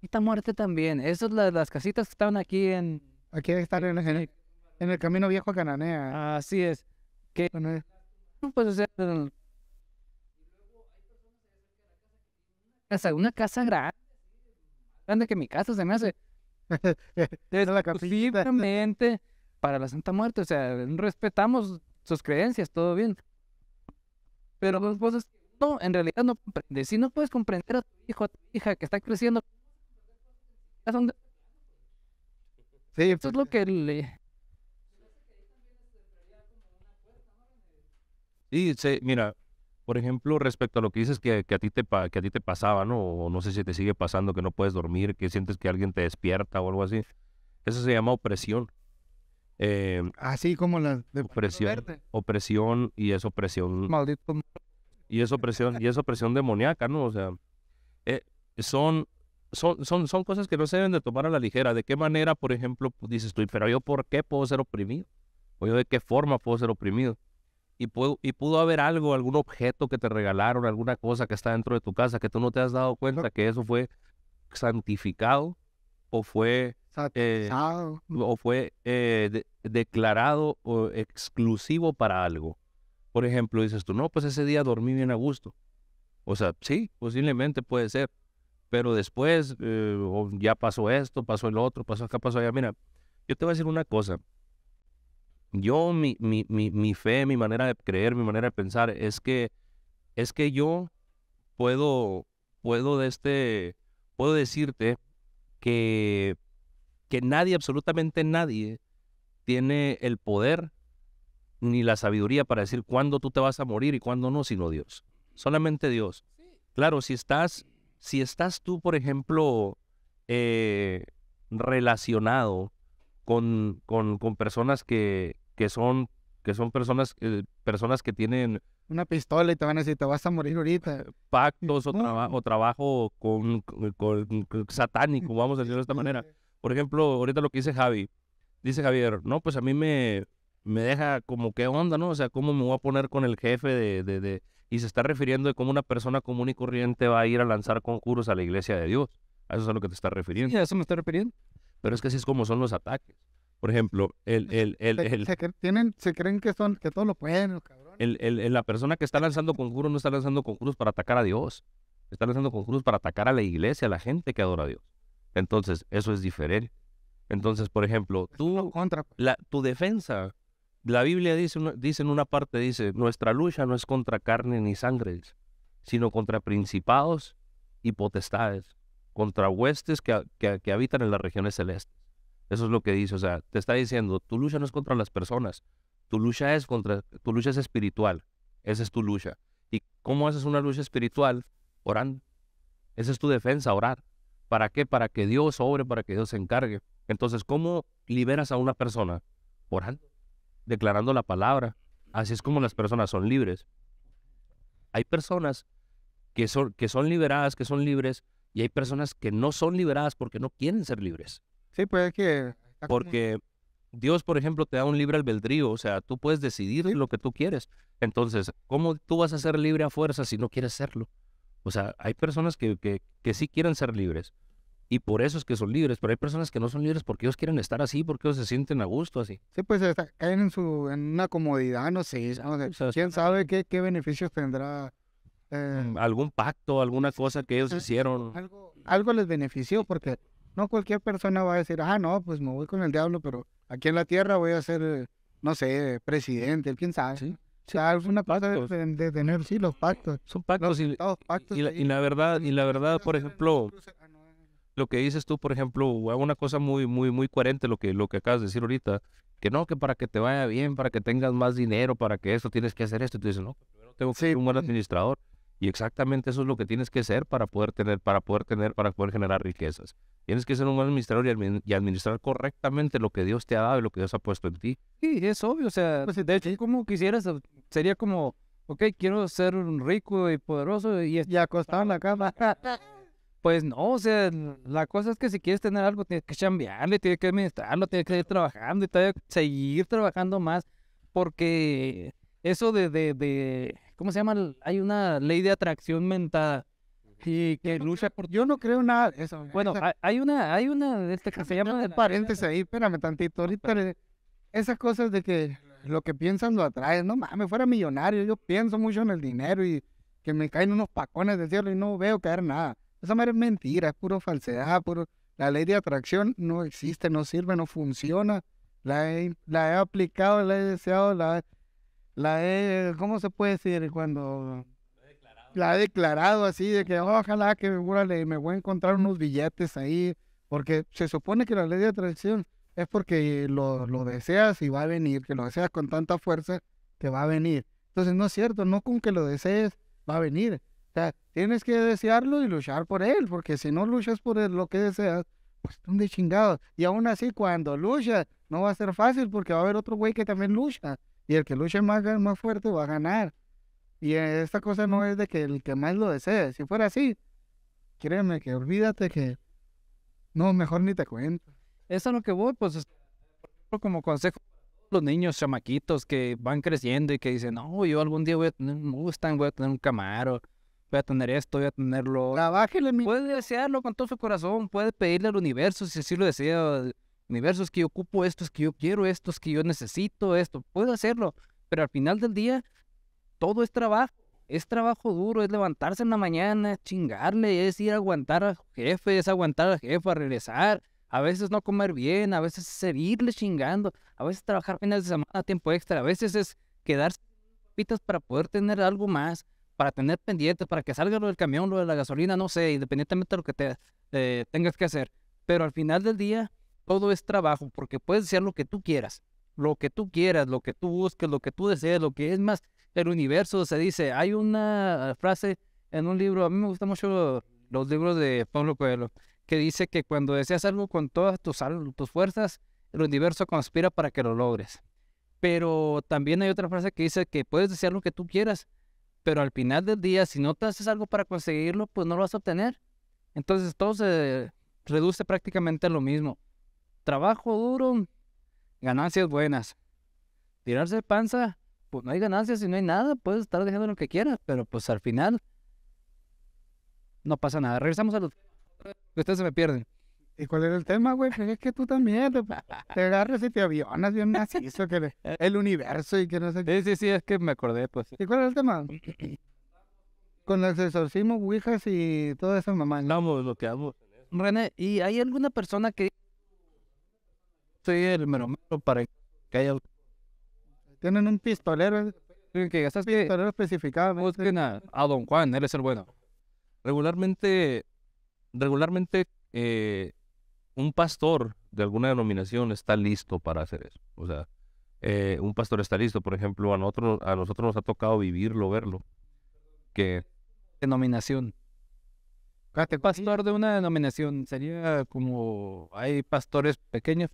Esta muerte también. Esas las, las casitas que estaban aquí en... Aquí están en, en, el, camino viejo a Cananea. ¿eh? Así es. Que... Eh. Pues, o una casa grande, grande que mi casa se me hace. Exclusivamente pues, para la Santa Muerte, o sea, respetamos sus creencias, todo bien. Pero las cosas no, en realidad no Si no puedes comprender a tu hijo, a tu hija que está creciendo, sí, eso es lo que le, Y mira, por ejemplo, respecto a lo que dices que, a ti te, que a ti te pasaba, ¿no? O no sé si te sigue pasando que no puedes dormir, que sientes que alguien te despierta o algo así. Eso se llama opresión. Eh, así ah, como la de opresión, opresión y es opresión. Maldito. Y es opresión, y es opresión demoníaca, ¿no? O sea, eh, son son, son, son, cosas que no se deben de tomar a la ligera. ¿De qué manera, por ejemplo, pues, dices tú, pero yo por qué puedo ser oprimido? ¿O yo de qué forma puedo ser oprimido? y pudo, y pudo haber algo, algún objeto que te regalaron, alguna cosa que está dentro de tu casa, que tú no te has dado cuenta que eso fue santificado o fue, eh, o fue eh, declarado o exclusivo para algo. Por ejemplo, dices tú, no, pues ese día dormí bien a gusto. O sea, sí, posiblemente puede ser, pero después eh, ya pasó esto, pasó el otro, pasó acá, pasó allá. Mira, yo te voy a decir una cosa. Yo, mi, mi, mi, fe, mi manera de creer, mi manera de pensar es que, es que yo puedo, puedo, este, puedo decirte que, que nadie, absolutamente nadie, tiene el poder ni la sabiduría para decir cuándo tú te vas a morir y cuándo no, sino Dios. Solamente Dios. Claro, si estás, si estás tú, por ejemplo, eh, relacionado con, con, con, personas que, que son, que son personas, eh, personas que tienen... Una pistola y te van a decir, te vas a morir ahorita. Eh, pactos o, trabajo eh, con, satánico, vamos a decirlo de esta manera. Por ejemplo, ahorita lo que dice Javi, dice Javier, no, pues a mí me, me deja como qué onda, ¿no? O sea, cómo me voy a poner con el jefe de, de, Y se está refiriendo de cómo una persona común y corriente va a ir a lanzar conjuros a la iglesia de Dios. A eso es a lo que te está refiriendo. Sí, a eso me está refiriendo. Pero es que así es como son los ataques. Por ejemplo, el... Pues, el, el, se, tienen, se, creen que, son, que todos lo pueden, los cabrones. la persona que está lanzando conjuros no está lanzando conjuros para atacar a Dios. Está lanzando conjuros para atacar a la iglesia, a la gente que adora a Dios. Entonces, eso es diferente. Entonces, por ejemplo, tú, contra, pues. la, tu defensa, la Biblia dice, en una parte, dice, nuestra lucha no es contra carne ni sangre, sino contra principados y potestades, contra huestes que habitan en las regiones celestes. Eso es lo que dice, o sea, te está diciendo, tu lucha no es contra las personas, tu lucha es contra, tu lucha es espiritual, esa es tu lucha. ¿Y cómo haces una lucha espiritual? Orando. Esa es tu defensa, orar. ¿Para qué? Para que Dios obre, para que Dios se encargue. Entonces, ¿cómo liberas a una persona? Orando, declarando la palabra. Así es como las personas son libres. Hay personas que son, que son liberadas, que son libres, y hay personas que no son liberadas porque no quieren ser libres. Sí, pues es que... Porque Dios, por ejemplo, te da un libre albedrío, o sea, tú puedes decidir lo que tú quieres. Entonces, ¿cómo tú vas a ser libre a fuerza si no quieres serlo? O sea, hay personas que, sí quieren ser libres y por eso es que son libres, pero hay personas que no son libres porque ellos quieren estar así, porque ellos se sienten a gusto así. Sí, pues en, su, en una comodidad, no sé, O sea, quién sabe qué, qué beneficios tendrá. Eh, mm, algún pacto, alguna cosa que ellos hicieron. algo les benefició porque no cualquier persona va a decir, ah, no, pues me voy con el diablo, pero aquí en la tierra voy a ser, eh, no sé, presidente, quién sabe. Sí. sea, es una cosa de, tener, sí, los pactos. Son pactos, los, y, la, verdad, y la verdad, por ejemplo, ah, eh. lo que dices tú, por ejemplo, una cosa muy, muy, muy coherente lo que, lo que acabas de decir ahorita, que no, que para que te vaya bien, para que tengas más dinero, para que eso tienes que hacer esto, y tú dices, no, pues, tengo que ser un buen administrador. Y exactamente eso es lo que tienes que ser para poder tener, para poder tener, para poder generar riquezas. Tienes que ser un buen administrador y, administrar correctamente lo que Dios te ha dado y lo que Dios ha puesto en ti. Sí, es obvio. O sea, pues, de hecho, como quisieras, sería como, ok, quiero ser rico y poderoso y, acostado en la cama. Pues no, o sea, la cosa es que si quieres tener algo, tienes que cambiarle, tienes que administrarlo, tienes que ir trabajando y todavía seguir trabajando más, porque eso de, de, de, ¿cómo se llama? Hay una ley de atracción mental y que lucha por... Yo no creo nada eso. Bueno, hay una, hay una de este que se llama... Un paréntesis ahí, espérame tantito. Ahorita esas cosas de que lo que piensas lo atraes. No mames, fuera millonario, yo pienso mucho en el dinero y que me caen unos pacones de cielo y no veo caer nada. Esa madre es mentira, es puro falsedad, puro... La ley de atracción no existe, no sirve, no funciona. La he, la he aplicado, la he deseado, la, la he... ¿Cómo se puede decir? Cuando la ha declarado así, de que oh, ojalá que me voy a encontrar unos billetes ahí, porque se supone que la ley de atracción es porque lo, deseas y va a venir, que lo deseas con tanta fuerza te va a venir. Entonces no es cierto, no con que lo desees va a venir. O sea, tienes que desearlo y luchar por él, porque si no luchas por lo que deseas, pues están de chingados. Y aún así, cuando luchas, no va a ser fácil porque va a haber otro güey que también lucha. Y el que luche más, más fuerte va a ganar. Y esta cosa no es de que el que más lo desee. Si fuera así, créeme que olvídate que no, mejor ni te cuento. Eso es lo que voy, pues, como consejo los niños chamaquitos que van creciendo y que dicen, no, yo algún día voy a tener un Mustang, voy a tener un Camaro, voy a tener esto, voy a tenerlo. Trabájele, mi... Puede desearlo con todo su corazón, puede pedirle al universo si así lo desea. Universo, es que yo ocupo esto, es que yo quiero esto, es que yo necesito esto. Puedo hacerlo, pero al final del día todo es trabajo. Es trabajo duro, es levantarse en la mañana, chingarle, es ir a aguantar al jefe, es aguantar al jefe, a regresar. A veces no comer bien, a veces seguirle chingando, a veces trabajar fines de semana, tiempo extra, a veces es quedarse pitas para poder tener algo más, para tener pendientes, para que salga lo del camión, lo de la gasolina, no sé, independientemente de lo que te, eh, tengas que hacer. Pero al final del día, todo es trabajo, porque puedes ser lo que tú quieras, lo que tú quieras, lo que tú busques, lo que tú desees, lo que es más, el universo. Se dice, hay una frase en un libro, a mí me gustan mucho los libros de Pablo Coelho, que dice que cuando deseas algo con todas tus, tus fuerzas, el universo conspira para que lo logres. Pero también hay otra frase que dice que puedes desear lo que tú quieras, pero al final del día, si no te haces algo para conseguirlo, pues no lo vas a obtener. Entonces todo se reduce prácticamente a lo mismo. Trabajo duro, ganancias buenas. Tirarse de panza, pues no hay ganancias y no hay nada, puedes estar dejando lo que quieras, pero pues al final no pasa nada. Regresamos a los... Ustedes se me pierden. ¿Y cuál era el tema, güey? Pues, es que tú también te, agarras y te avionas bien que el universo y que no sé qué. Sí, sí, sí, es que me acordé, pues. ¿Y cuál era el tema? Con el exorcismos, ouijas y todo eso, mamá. Vamos, lo que amo. René, ¿y hay alguna persona que... Soy el mero para que haya tienen un pistolero. Que esas pistolero especificado. Busquen a, Don Juan, él es el bueno. Regularmente, regularmente eh, un pastor de alguna denominación está listo para hacer eso. O sea, eh, un pastor está listo. Por ejemplo, a nosotros, a nosotros nos ha tocado vivirlo, verlo. ¿Qué Denominación. Pastor de una denominación sería como hay pastores pequeños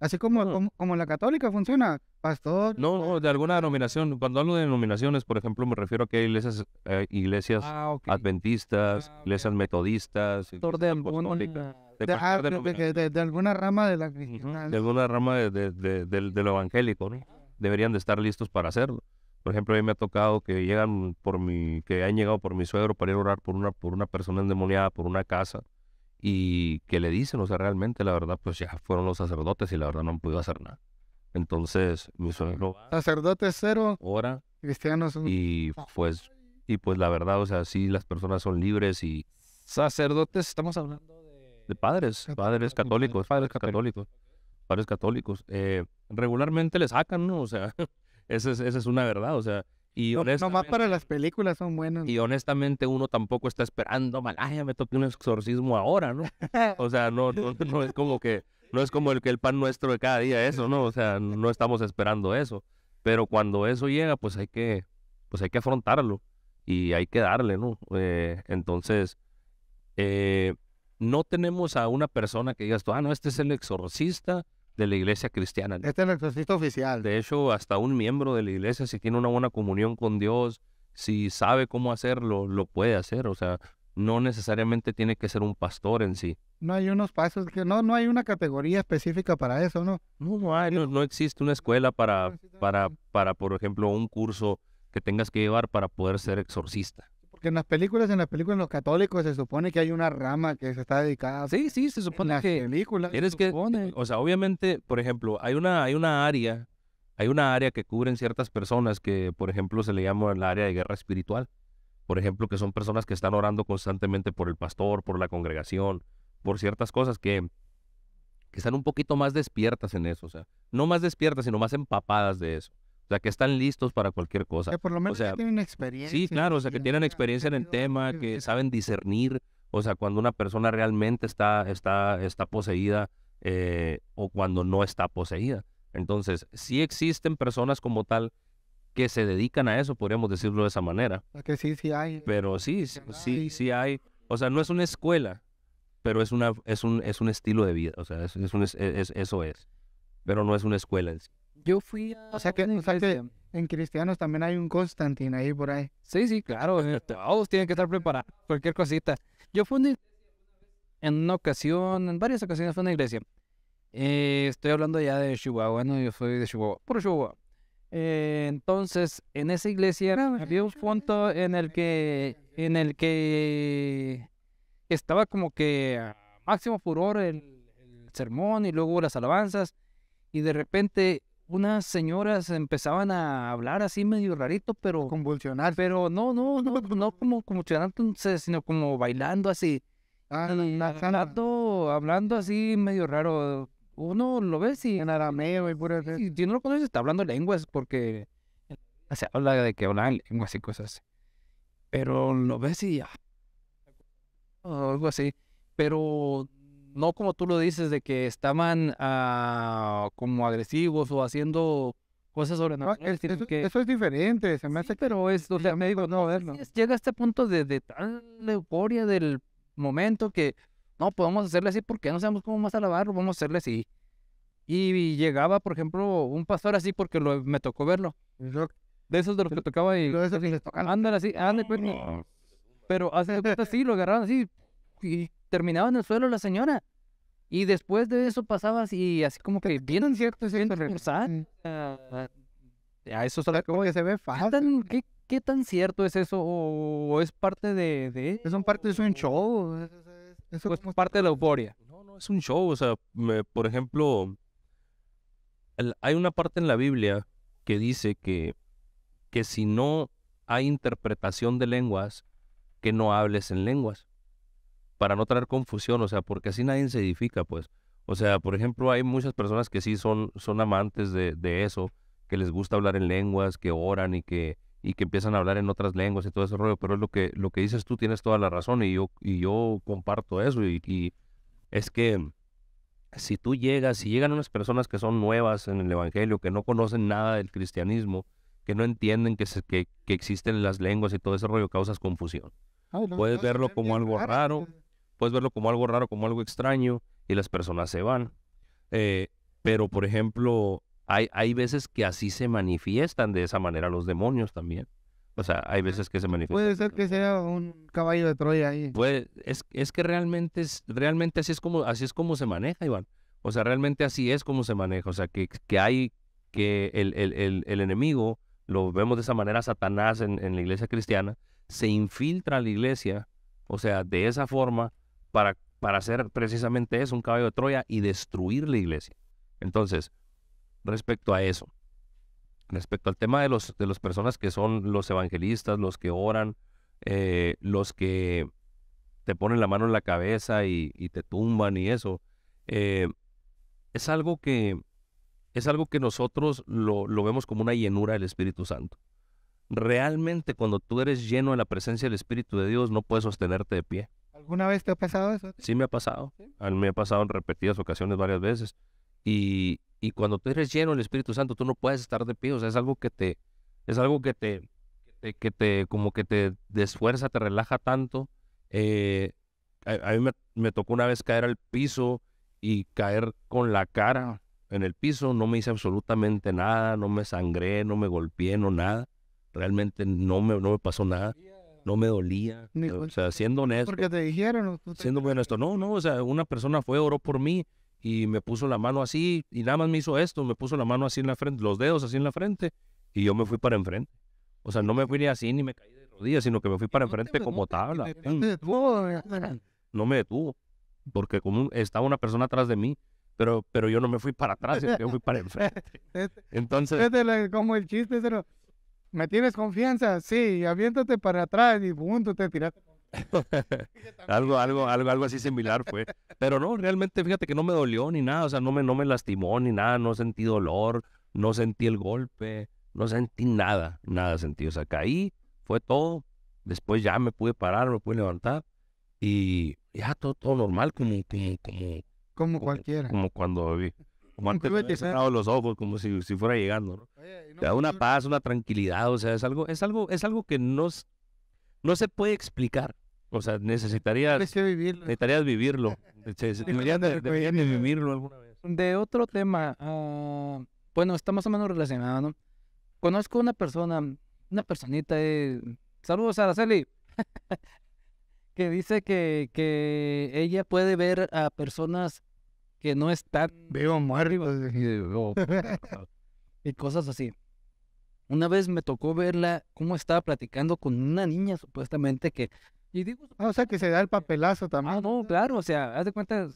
Así como, como, la católica funciona, pastor. No, de alguna denominación. Cuando hablo de denominaciones, por ejemplo, me refiero a que hay iglesias, eh, ah, adventistas, ah, iglesias metodistas, de, alguna... Ah, de, alguna rama de la De alguna rama de, lo evangélico, Deberían de estar listos para hacerlo. Por ejemplo, a mí me ha tocado que llegan por mi, que han llegado por mi suegro para ir a orar por una, por una persona endemoniada, por una casa y que le dicen, o sea, realmente la verdad, pues ya fueron los sacerdotes y la verdad no han podido hacer nada. Entonces, mi Sacerdotes cero. Ahora. Cristianos. Y pues, y pues la verdad, o sea, sí, las personas son libres y sacerdotes, estamos hablando de padres, padres católicos, padres católicos, padres católicos. Eh, regularmente le sacan, O sea, esa es una verdad, o sea, y no, para las películas son buenas. Y honestamente uno tampoco está esperando, ya me toqué un exorcismo ahora, ¿no? O sea, no, no, es como que, no es como el que el pan nuestro de cada día, eso, ¿no? O sea, no estamos esperando eso. Pero cuando eso llega, pues hay que, pues hay que afrontarlo y hay que darle, ¿no? Eh, entonces, eh, no tenemos a una persona que digas tú, ah, no, este es el exorcista de la iglesia cristiana. Este es el exorcista oficial. De hecho, hasta un miembro de la iglesia, si tiene una buena comunión con Dios, si sabe cómo hacerlo, lo puede hacer. O sea, no necesariamente tiene que ser un pastor en sí. No hay unos pasos, que no, no hay una categoría específica para eso, ¿no? No, hay, no existe una escuela para, para, para, por ejemplo, un curso que tengas que llevar para poder ser exorcista en las películas, en las películas, en los católicos se supone que hay una rama que se está dedicada. Sí, sí, se supone en Las películas. Tienes que. O sea, obviamente, por ejemplo, hay una, hay una área, hay una área que cubren ciertas personas que, por ejemplo, se le llama el área de guerra espiritual. Por ejemplo, que son personas que están orando constantemente por el pastor, por la congregación, por ciertas cosas que, que están un poquito más despiertas en eso. O sea, no más despiertas, sino más empapadas de eso. O sea, que están listos para cualquier cosa. por lo menos o sea, que tienen experiencia. Sí, claro, o sea, que tienen experiencia en el tema, que saben discernir, o sea, cuando una persona realmente está, está, está poseída eh, o cuando no está poseída. Entonces, sí existen personas como tal que se dedican a eso, podríamos decirlo de esa manera. Que sí, sí hay. Este, pero sí, sí, sí hay. O sea, no es una escuela, pero es, una, es, un, es un estilo de vida. O sea, eso es. Pero no es una escuela en sí. Yo fui a... O sea que, en cristianos también hay un Constantín ahí por ahí. Sí, sí, claro. Eh, todos tienen que estar preparados. Cualquier cosita. Yo fui una... en una ocasión, en varias ocasiones a una iglesia. Eh, estoy hablando ya de Chihuahua, no, yo soy de Chihuahua, puro Chihuahua. Eh, entonces, en esa iglesia había un punto en el que, en el que estaba como que a máximo furor el, el sermón y luego las alabanzas y de repente unas señoras empezaban a hablar así medio rarito, pero... Convulsionar. Pero no, no, no, pues, no como entonces sino como bailando así. Ah, hablando, hablando así medio raro. Uno lo ve y. En arameo y pura... Si, si no lo conoces, está hablando lenguas porque... sea, habla de que hablan lenguas y cosas Pero lo ves y... ya. o algo así. Pero no como tú lo dices, de que estaban ah, como agresivos o haciendo cosas ah, sobrenaturales. eso, es diferente, se me hace. pero es, o sea, me digo, no, verlo. Llega a este punto de, tal euforia del momento que no podemos pues, hacerle así porque no sabemos cómo más alabarlo, vamos a hacerle así. Y, llegaba, por ejemplo, un pastor así porque lo, me tocó verlo. De esos de los que tocaba y. Ándale así, ándale, pues, Pero hace así, lo agarraron así. Y terminaba en el suelo la señora. Y después de eso pasaba y así como que bien cierto, cierto ah, a eso como que se ve ¿Qué, tan, cierto es eso? ¿O, es parte de, Es un parte, de un show. Es, parte de la euforia. No, no, es un show. O sea, por ejemplo, hay una parte en la Biblia que dice que, que si no hay interpretación de lenguas, que no hables en lenguas para no traer confusión, o sea, porque así nadie se edifica, pues. O sea, por ejemplo, hay muchas personas que sí son, son amantes de, eso, que les gusta hablar en lenguas, que oran y que, y que empiezan a hablar en otras lenguas y todo ese rollo, pero es lo que, lo que dices tú, tienes toda la razón y yo, y yo comparto eso y, es que si tú llegas, si llegan unas personas que son nuevas en el Evangelio, que no conocen nada del cristianismo, que no entienden que, que, existen las lenguas y todo ese rollo, causas confusión. Puedes verlo como algo raro, puedes verlo como algo raro, como algo extraño, y las personas se van. Eh, pero, por ejemplo, hay, hay veces que así se manifiestan de esa manera los demonios también. O sea, hay veces que se manifiestan. Puede ser que sea un caballo de Troya ahí. es, es que realmente, es, realmente así, es como, así es como se maneja, Iván. O sea, realmente así es como se maneja. O sea, que, que hay que el, enemigo, lo vemos de esa manera, Satanás en, en la iglesia cristiana, se infiltra a la iglesia, o sea, de esa forma, para, hacer precisamente eso, un caballo de Troya y destruir la iglesia. Entonces, respecto a eso, respecto al tema de los de las personas que son los evangelistas, los que oran, eh, los que te ponen la mano en la cabeza y, te tumban y eso, eh, es algo que es algo que nosotros lo, lo, vemos como una llenura del Espíritu Santo. Realmente cuando tú eres lleno de la presencia del Espíritu de Dios no puedes sostenerte de pie. ¿Alguna vez te ha pasado eso? Sí, me ha pasado. A mí me ha pasado en repetidas ocasiones varias veces. Y, y cuando tú eres lleno del Espíritu Santo, tú no puedes estar de pie. O sea, es algo que te, es algo que te, que te, como que te desfuerza, te relaja tanto. Eh, a, mí me, tocó una vez caer al piso y caer con la cara en el piso. No me hice absolutamente nada, no me sangré, no me golpeé, no nada. Realmente no me, no me pasó nada no me dolía. o sea, siendo honesto. Porque te dijeron. Siendo muy honesto. No, no, o sea, una persona fue, oró por mí y me puso la mano así y nada más me hizo esto, me puso la mano así en la frente, los dedos así en la frente y yo me fui para enfrente. O sea, no me fui ni así ni me caí de rodillas, sino que me fui para enfrente como tabla. Mm. detuvo, no me detuvo, porque como estaba una persona atrás de mí pero, pero yo no me fui para atrás, yo fui para enfrente. Entonces. como el chiste, pero ¿Me tienes confianza? Sí, aviéntate para atrás y punto, te tiraste. algo, algo, algo, algo así similar fue. Pero no, realmente fíjate que no me dolió ni nada, o sea, no me, no me lastimó ni nada, no sentí dolor, no sentí el golpe, no sentí nada, nada sentí. O sea, caí, fue todo. Después ya me pude parar, me pude levantar y ya todo, todo normal, como, como, como cualquiera. Como cuando bebí. Como antes los ojos, como si, si fuera llegando, da una paz, una tranquilidad, o sea, es algo, es algo, es algo que no, no se puede explicar. O sea, necesitarías vivirlo. Necesitarías vivirlo. deberían vivirlo alguna vez. De otro tema, ah, bueno, está más o menos relacionado, ¿no? Conozco una persona, una personita, eh, saludos a Araceli, que dice que, que ella puede ver a personas que no están veo arriba oh, y cosas así. Una vez me tocó verla cómo estaba platicando con una niña supuestamente que y digo, ah, o sea que se da el papelazo también. Ah, no, claro, o sea, haz de cuenta,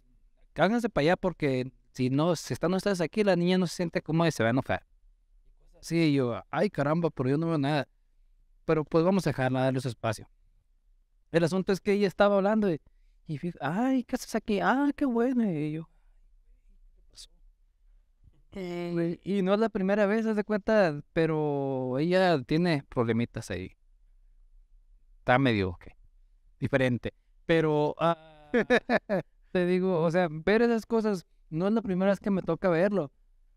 cáganse para allá porque si no, si están ustedes aquí, la niña no se siente cómoda y se va a enojar. Sí, yo, ay caramba, pero yo no veo nada. Pero pues vamos a dejarla darle su espacio. El asunto es que ella estaba hablando y, y ay, ¿qué haces aquí? Ah, qué bueno. Y yo, y no es la primera vez, haz de cuenta, pero ella tiene problemitas ahí. Está medio que diferente. Pero ah, te digo, o sea, ver esas cosas no es la primera vez que me toca verlo.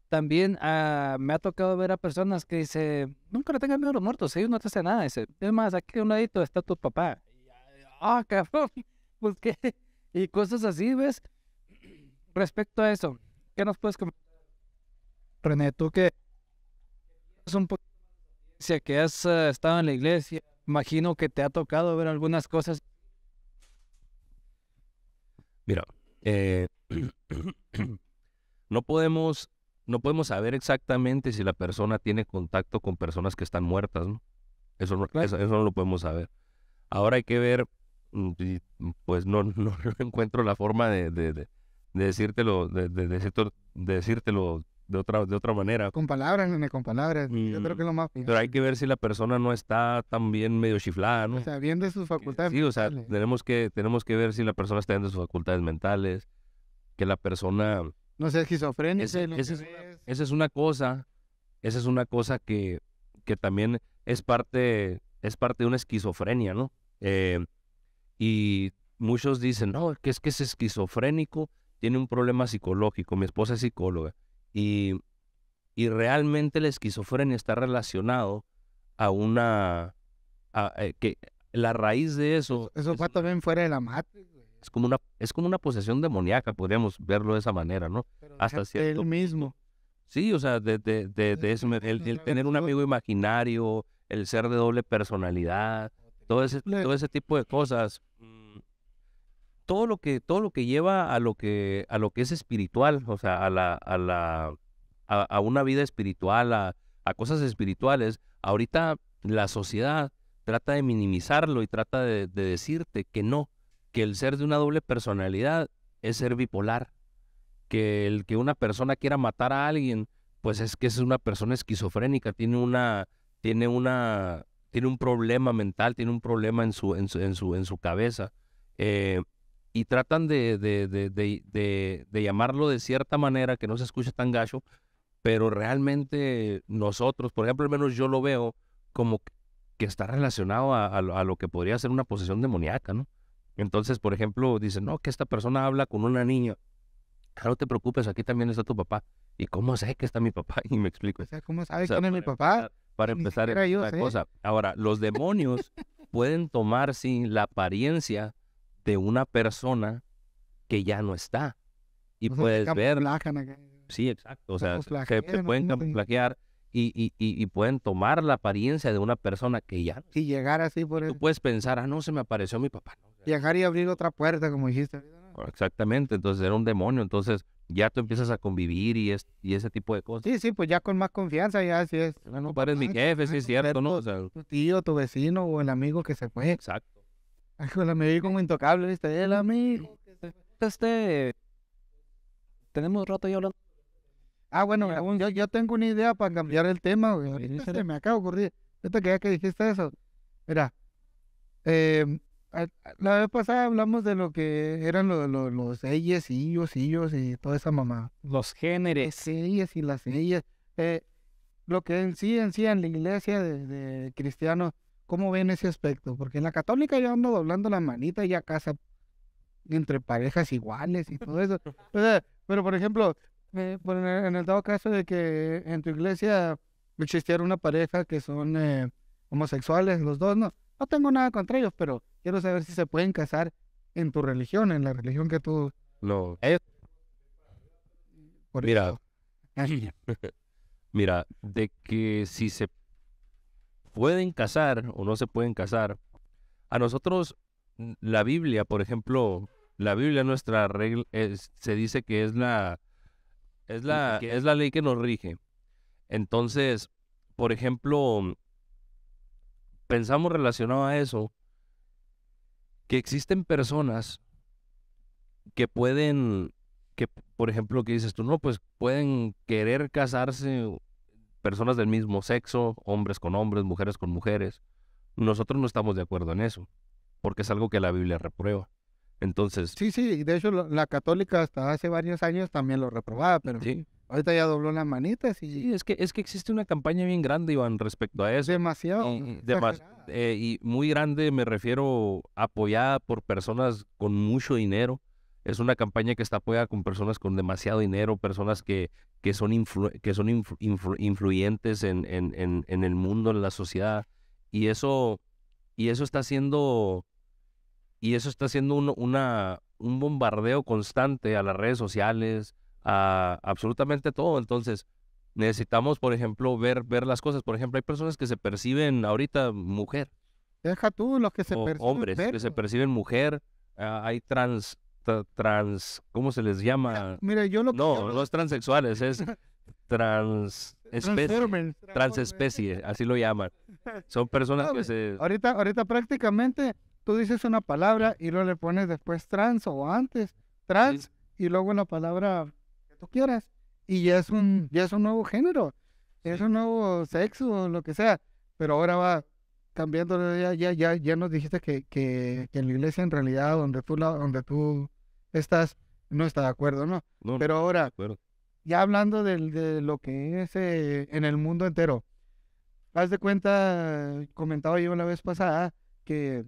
También ah, me ha tocado ver a personas que dice, nunca le tengan miedo a los muertos, ellos no te hacen nada. es más, aquí a un ladito está tu papá. Ah, pues Y cosas así, ¿ves? Respecto a eso, ¿qué nos puedes comentar? René, tú que es un que has eh, estado en la iglesia, imagino que te ha tocado ver algunas cosas. Mira, eh, no podemos no podemos saber exactamente si la persona tiene contacto con personas que están muertas, ¿no? Eso no, eso, no lo podemos saber. Ahora hay que ver, mm, pues no, no encuentro la forma de, de, de, de decírtelo, de, decírtelo de otra, de otra manera. Con palabras, nene, con palabras. Yo creo que es mm, lo más Pero hay que ver si la persona no está también medio chiflada, ¿no? O sea, bien de sus facultades. Sí, o sea, tenemos que, tenemos que ver si la persona está bien de sus facultades mentales, que la persona... No sea esquizofrénica. esa, es una, cosa, esa es una cosa que, que también es parte, es parte de una esquizofrenia, ¿no? Eh, y muchos dicen, no, que es que es esquizofrénico, tiene un problema psicológico, mi esposa es psicóloga. Y, y realmente la esquizofrenia está relacionado a una... Eh, que la raíz de eso... Eso va también fuera de la matriz. Es como, una, es como una posesión demoníaca, podríamos verlo de esa manera, ¿no? Hasta cierto... mismo. Sí, o sea, de, de, el, el, tener un amigo imaginario, el ser de doble personalidad, todo ese, todo ese tipo de cosas todo lo que, todo lo que lleva a lo que, a lo que es espiritual, o sea, a la, a la, a, una vida espiritual, a, cosas espirituales, ahorita la sociedad trata de minimizarlo y trata de, decirte que no, que el ser de una doble personalidad es ser bipolar, que el que una persona quiera matar a alguien, pues es que es una persona esquizofrénica, tiene una, tiene una, tiene un problema mental, tiene un problema en su, en su, en su, cabeza. Eh, y tratan de, de, llamarlo de cierta manera que no se escuche tan gacho, pero realmente nosotros, por ejemplo, al menos yo lo veo como que está relacionado a, lo que podría ser una posesión demoníaca, ¿no? Entonces, por ejemplo, dicen, no, que esta persona habla con una niña. Claro, ah, no te preocupes, aquí también está tu papá. ¿Y cómo sé que está mi papá? Y me explico. ¿cómo sabes es mi papá? Para, pues empezar, cosa. Ahora, los demonios pueden tomar, sin la apariencia de una persona que ya no está. Y puedes ver. Sí, exacto. O sea, se, pueden camuflajear y, y, y, pueden tomar la apariencia de una persona que ya. Y llegar así por eso. Tú puedes pensar, ah, no, se me apareció mi papá. Llegar y abrir otra puerta, como dijiste. Exactamente, entonces era un demonio. Entonces ya tú empiezas a convivir y, es, y ese tipo de cosas. Sí, sí, pues ya con más confianza, ya así es. no, no mi jefe, sí es ah, cierto, ¿no? O tu tío, tu vecino o el amigo que se fue. Exacto me vi como intocable, ¿viste? El amigo. Este. Tenemos rato ya hablando. Ah, bueno, yo, tengo una idea para cambiar el tema, me acaba de ocurrir. te que que dijiste eso. Mira, em, la vez pasada hablamos de lo que eran los, los, y ellos, y ellos y toda esa mamá. Los géneros. y las ellas. Eh, lo que en sí, en sí, en la iglesia de, de cristianos, ¿Cómo ven ese aspecto? Porque en la católica yo ando doblando la manita y ya casa entre parejas iguales y todo eso. pero por ejemplo, eh, en, el, dado caso de que en tu iglesia existiera una pareja que son eh, homosexuales, los dos, no, no tengo nada contra ellos, pero quiero saber si se pueden casar en tu religión, en la religión que tú... No. mira, mira, de que si se pueden casar o no se pueden casar. A nosotros, la Biblia, por ejemplo, la Biblia nuestra regla se dice que es la es la es la ley que nos rige. Entonces, por ejemplo, pensamos relacionado a eso que existen personas que pueden que por ejemplo que dices tú no pues pueden querer casarse personas del mismo sexo, hombres con hombres, mujeres con mujeres. Nosotros no estamos de acuerdo en eso, porque es algo que la Biblia reprueba. Entonces. Sí, sí, de hecho la católica hasta hace varios años también lo reprobaba, pero ahorita ya dobló las manitas. Y... es que, es que existe una campaña bien grande, Iván, respecto a eso. Demasiado. y eh, muy grande me refiero apoyada por personas con mucho dinero es una campaña que está apoyada con personas con demasiado dinero, personas que, que son, que son influyentes en, en, el mundo, en la sociedad. Y eso, y eso está haciendo, y eso está haciendo un, una, un bombardeo constante a las redes sociales, a absolutamente todo. Entonces, necesitamos, por ejemplo, ver, ver las cosas. Por ejemplo, hay personas que se perciben ahorita mujer. Deja tú los que se perciben. Hombres que se perciben mujer. Ah, hay trans, trans, ¿cómo se les llama? Mira, yo No, no es transexuales, es trans especie, transespecie, así lo llaman. Son personas que se Ahorita ahorita prácticamente tú dices una palabra y luego le pones después trans o antes trans y luego la palabra que tú quieras y ya es un ya es un nuevo género, es un nuevo sexo o lo que sea, pero ahora va ya, ya, nos dijiste que, en la iglesia en realidad donde tú, estás no está de acuerdo, ¿no? Pero ahora, ya hablando de, lo que es eh, en el mundo entero, haz de cuenta, comentaba yo la vez pasada, que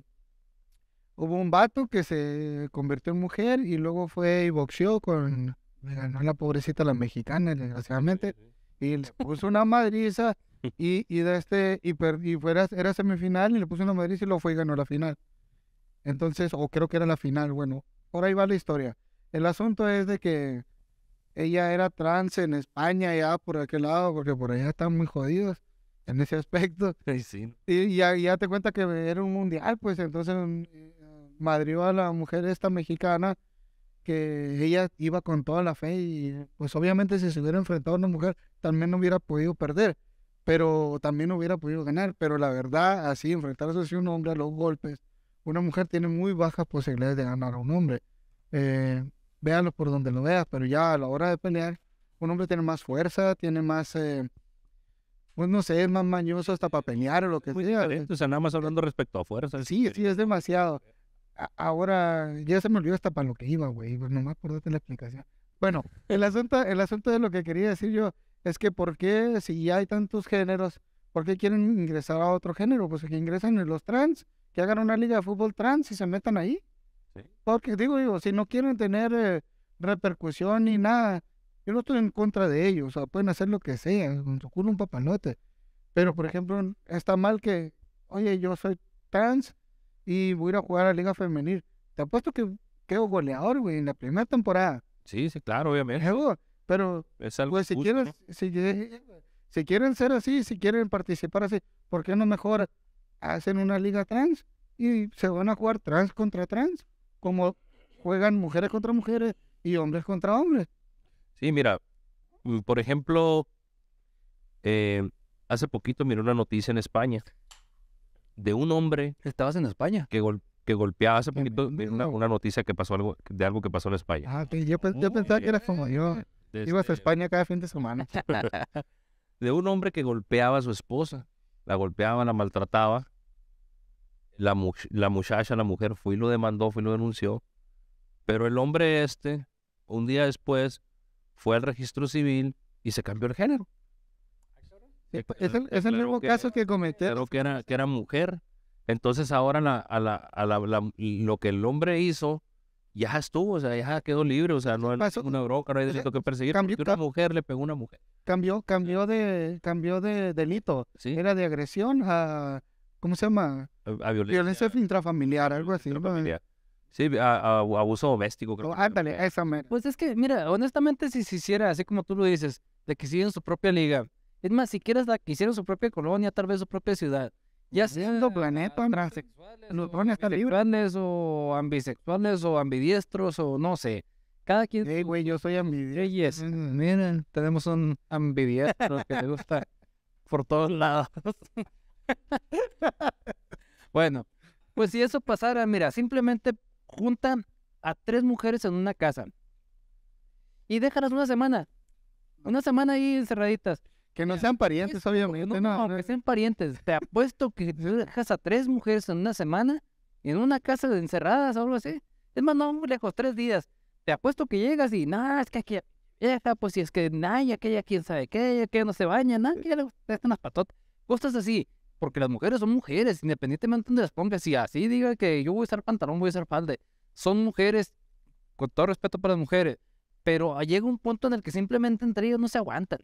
hubo un vato que se convirtió en mujer y luego fue y boxeó con, me ganó la pobrecita la mexicana, desgraciadamente, y le puso una madriza y, de este, y, fuera, era semifinal y le puso una Madrid y lo fue y ganó la final. Entonces, o creo que era la final, bueno, por ahí va la historia. El asunto es de que ella era trans en España, ya por aquel lado, porque por allá están muy jodidos en ese aspecto. Y ya, ya, te cuenta que era un mundial, pues entonces mm, Madrid a la mujer esta mexicana, que ella iba con toda la fe y pues obviamente si se hubiera enfrentado a una mujer, también no hubiera podido perder pero también hubiera podido ganar. Pero la verdad, así enfrentarse a un hombre a los golpes, una mujer tiene muy bajas posibilidades de ganar a un hombre. Eh, véanlo por donde lo veas, pero ya a la hora de pelear, un hombre tiene más fuerza, tiene más, eh, pues no sé, es más mañoso hasta para pelear o lo que sea. O sea, nada más hablando respecto a fuerza. Sí, sí, es demasiado. ahora, ya se me olvidó hasta para lo que iba, güey, pues nomás por darte la explicación. Bueno, el asunto, el asunto de lo que quería decir yo es que ¿por qué si hay tantos géneros, por qué quieren ingresar a otro género? Pues que ingresen en los trans, que hagan una liga de fútbol trans y se metan ahí. Porque digo, digo, si no quieren tener eh, repercusión ni nada, yo no estoy en contra de ellos, o sea, pueden hacer lo que sea, con su culo un papalote. Pero, por ejemplo, está mal que, oye, yo soy trans y voy a ir a jugar a la Liga Femenil. Te apuesto que quedo goleador, güey, en la primera temporada. Sí, sí, claro, obviamente. Pero, pues, si, quieren si, quieren ser así, si quieren participar así, ¿por qué no mejor hacen una liga trans y se van a jugar trans contra trans? Como juegan mujeres contra mujeres y hombres contra hombres. Sí, mira, mm, por ejemplo, eh, hace poquito miré una noticia en España de un hombre. ¿Estabas en España? Que, que golpeaba hace poquito una, una, noticia que pasó algo, de algo que pasó en España. Ah, yo, yo pensaba que era como yo. Ibas este España cada fin de semana. de un hombre que golpeaba a su esposa. La golpeaba, la maltrataba. La, muchacha, la mujer, fue y lo demandó, fue y lo denunció. Pero el hombre este, un día después, fue al registro civil y se cambió el género. Pues, es el, mismo caso que cometió. Pero que era, mujer. Entonces ahora lo que el hombre hizo ya estuvo, o sea, ya quedó libre, o sea, no es una broca, no hay eh, delito que perseguir. Cambió, una mujer le pegó una mujer. Cambió, eh. cambió de, cambió de delito. ¿Sí? Era de agresión a, ¿cómo se llama? A, violencia. intrafamiliar, algo así. Sí, a, abuso doméstico, creo. Oh, pues es que, mira, honestamente, si se hiciera, así como tú lo dices, de que siguen su propia liga, es más, si quieres la que hicieron su propia colonia, tal vez su propia ciudad, ya siendo planeta los o ambisexuales o ambidiestros o no sé. Cada quien. Hey, güey, yo soy ambidiestro. Miren, tenemos un ambidiestro que le gusta por todos lados. bueno, pues si eso pasara, mira, simplemente juntan a tres mujeres en una casa y déjalas una semana. Una semana ahí encerraditas. Que no sean parientes, obviamente. No, no, que sean parientes. Te apuesto que dejas a tres mujeres en una semana en una casa de encerradas o algo así. Es más, no muy lejos, tres días. Te apuesto que llegas y nada, es que aquí, está, pues si es que nada, aquella quién sabe qué, que no se baña, nada, que ya le gustan las patotas. Cosas así, porque las mujeres son mujeres, independientemente de donde las pongas. Y así diga que yo voy a usar pantalón, voy a usar falde, Son mujeres, con todo respeto para las mujeres, pero llega un punto en el que simplemente entre ellos no se aguantan.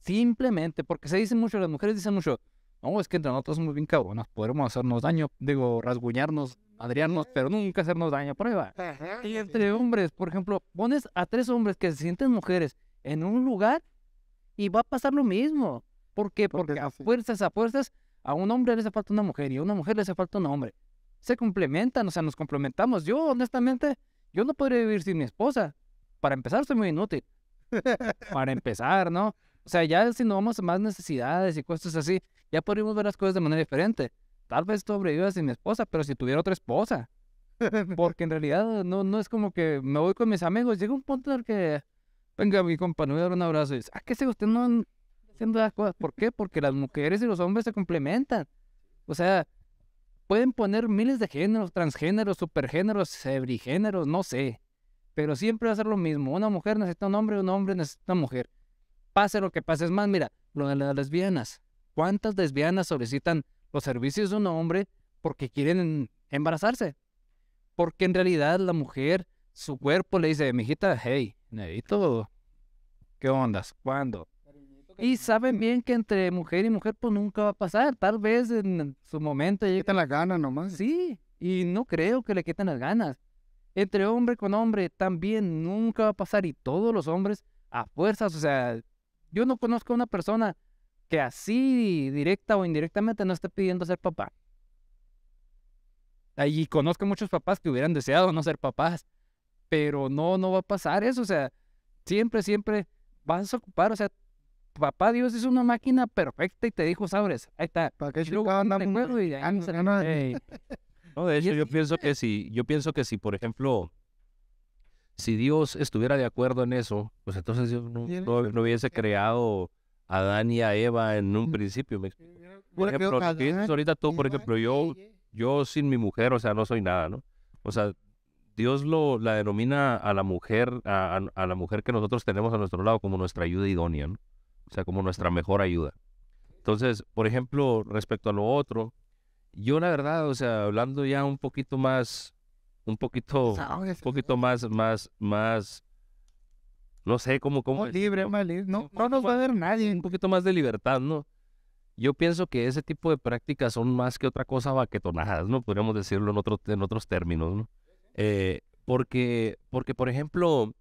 Simplemente, porque se dice mucho, las mujeres dicen mucho, no, es que entre nosotros somos bien cabronas, podemos hacernos daño, digo, rasguñarnos, Adriarnos, pero nunca hacernos daño, prueba. Y entre hombres, por ejemplo, pones a tres hombres que se sienten mujeres en un lugar y va a pasar lo mismo. ¿Por qué? Porque, Porque a fuerzas, a fuerzas, a un hombre le hace falta una mujer y a una mujer le hace falta un hombre. Se complementan, o sea, nos complementamos. Yo, honestamente, yo no podría vivir sin mi esposa. Para empezar, soy muy inútil. Para empezar, ¿no? O sea, ya si no vamos a más necesidades y cosas así, ya podríamos ver las cosas de manera diferente. Tal vez sobreviva sin mi esposa, pero si tuviera otra esposa. Porque en realidad no, no es como que me voy con mis amigos. Llega un punto en el que, venga, mi compañero, da un abrazo y dice, ah, qué se usted no haciendo cosas. ¿Por qué? Porque las mujeres y los hombres se complementan. O sea, pueden poner miles de géneros, transgéneros, supergéneros, sebrigéneros, no sé. Pero siempre va a ser lo mismo. Una mujer necesita un hombre, un hombre necesita una mujer pase lo que pase. Es más, mira, lo de las lesbianas. ¿Cuántas lesbianas solicitan los servicios de un hombre porque quieren embarazarse? Porque en realidad la mujer, su cuerpo le dice, mijita, hey, necesito, ¿qué ondas? ¿Cuándo? Y saben bien que entre mujer y mujer, pues nunca va a pasar. Tal vez en su momento. Le quitan las ganas nomás. Sí, y no creo que le quiten las ganas. Entre hombre con hombre también nunca va a pasar. Y todos los hombres, a fuerzas, o sea, yo no conozco a una persona que así, directa o indirectamente, no esté pidiendo ser papá. Y conozco muchos papás que hubieran deseado no ser papás, pero no, no va a pasar eso. O sea, siempre, siempre vas a ocupar, o sea, papá Dios es una máquina perfecta y te dijo, sabes, ahí está. ¿Para qué no, de hecho, yo pienso que si, yo pienso que si, por ejemplo, si Dios estuviera de acuerdo en eso, pues entonces Dios no, hubiese creado a Adán y a Eva en un principio. por ejemplo, ahorita tú, por ejemplo, yo, yo sin mi mujer, o sea, no soy nada, ¿no? O sea, Dios lo, la denomina a la mujer, a, a la mujer que nosotros tenemos a nuestro lado como nuestra ayuda idónea, ¿no? O sea, como nuestra mejor ayuda. Entonces, por ejemplo, respecto a lo otro, yo la verdad, o sea, hablando ya un poquito más un poquito, un poquito más, más, más, no sé, cómo. como. libre, más No, no nos va a ver nadie. Un poquito más de libertad, ¿no? Yo pienso que ese tipo de prácticas son más que otra cosa vaquetonadas, ¿no? Podríamos decirlo en, otro, en otros términos, ¿no? Eh, porque, porque, por ejemplo,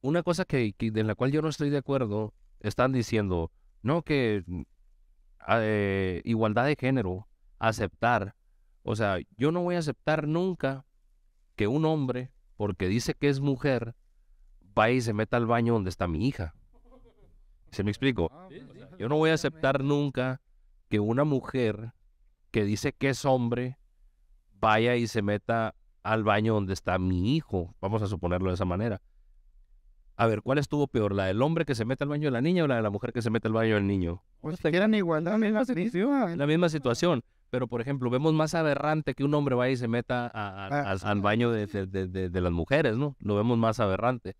una cosa que, la cual yo no estoy de acuerdo, están diciendo, no, que ah, eh, igualdad de género, aceptar. O sea, yo no voy a aceptar nunca que un hombre, porque dice que es mujer, vaya y se meta al baño donde está mi hija. ¿Se me explico? Ah, pues, Yo no voy a pues, aceptar nunca que una mujer que dice que es hombre vaya y se meta al baño donde está mi hijo. Vamos a suponerlo de esa manera. A ver, ¿cuál estuvo peor? ¿La del hombre que se mete al baño de la niña o la de la mujer que se mete al baño del niño? Pues te quedan igualdad, misma situación. La misma situación. Pero, por ejemplo, vemos más aberrante que un hombre vaya y se meta ah. al baño de, las mujeres, ¿no? Lo vemos más aberrante.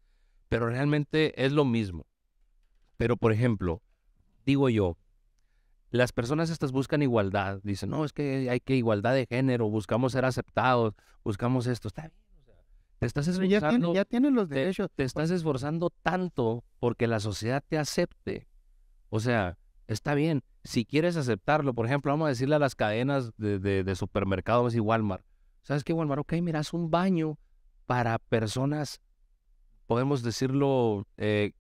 Pero realmente es lo mismo. Pero, por ejemplo, digo yo, las personas estas buscan igualdad. Dicen, no, es que hay que igualdad de género, buscamos ser aceptados, buscamos esto. Está bien. te estás esforzando, ya, tienen los derechos. te estás esforzando tanto porque la sociedad te acepte. O sea, está bien si quieres aceptarlo, por ejemplo, vamos a decirle a las cadenas de, de, de supermercados y Walmart, ¿sabes qué, Walmart? Ok, mira, es un baño para personas, podemos decirlo, eh,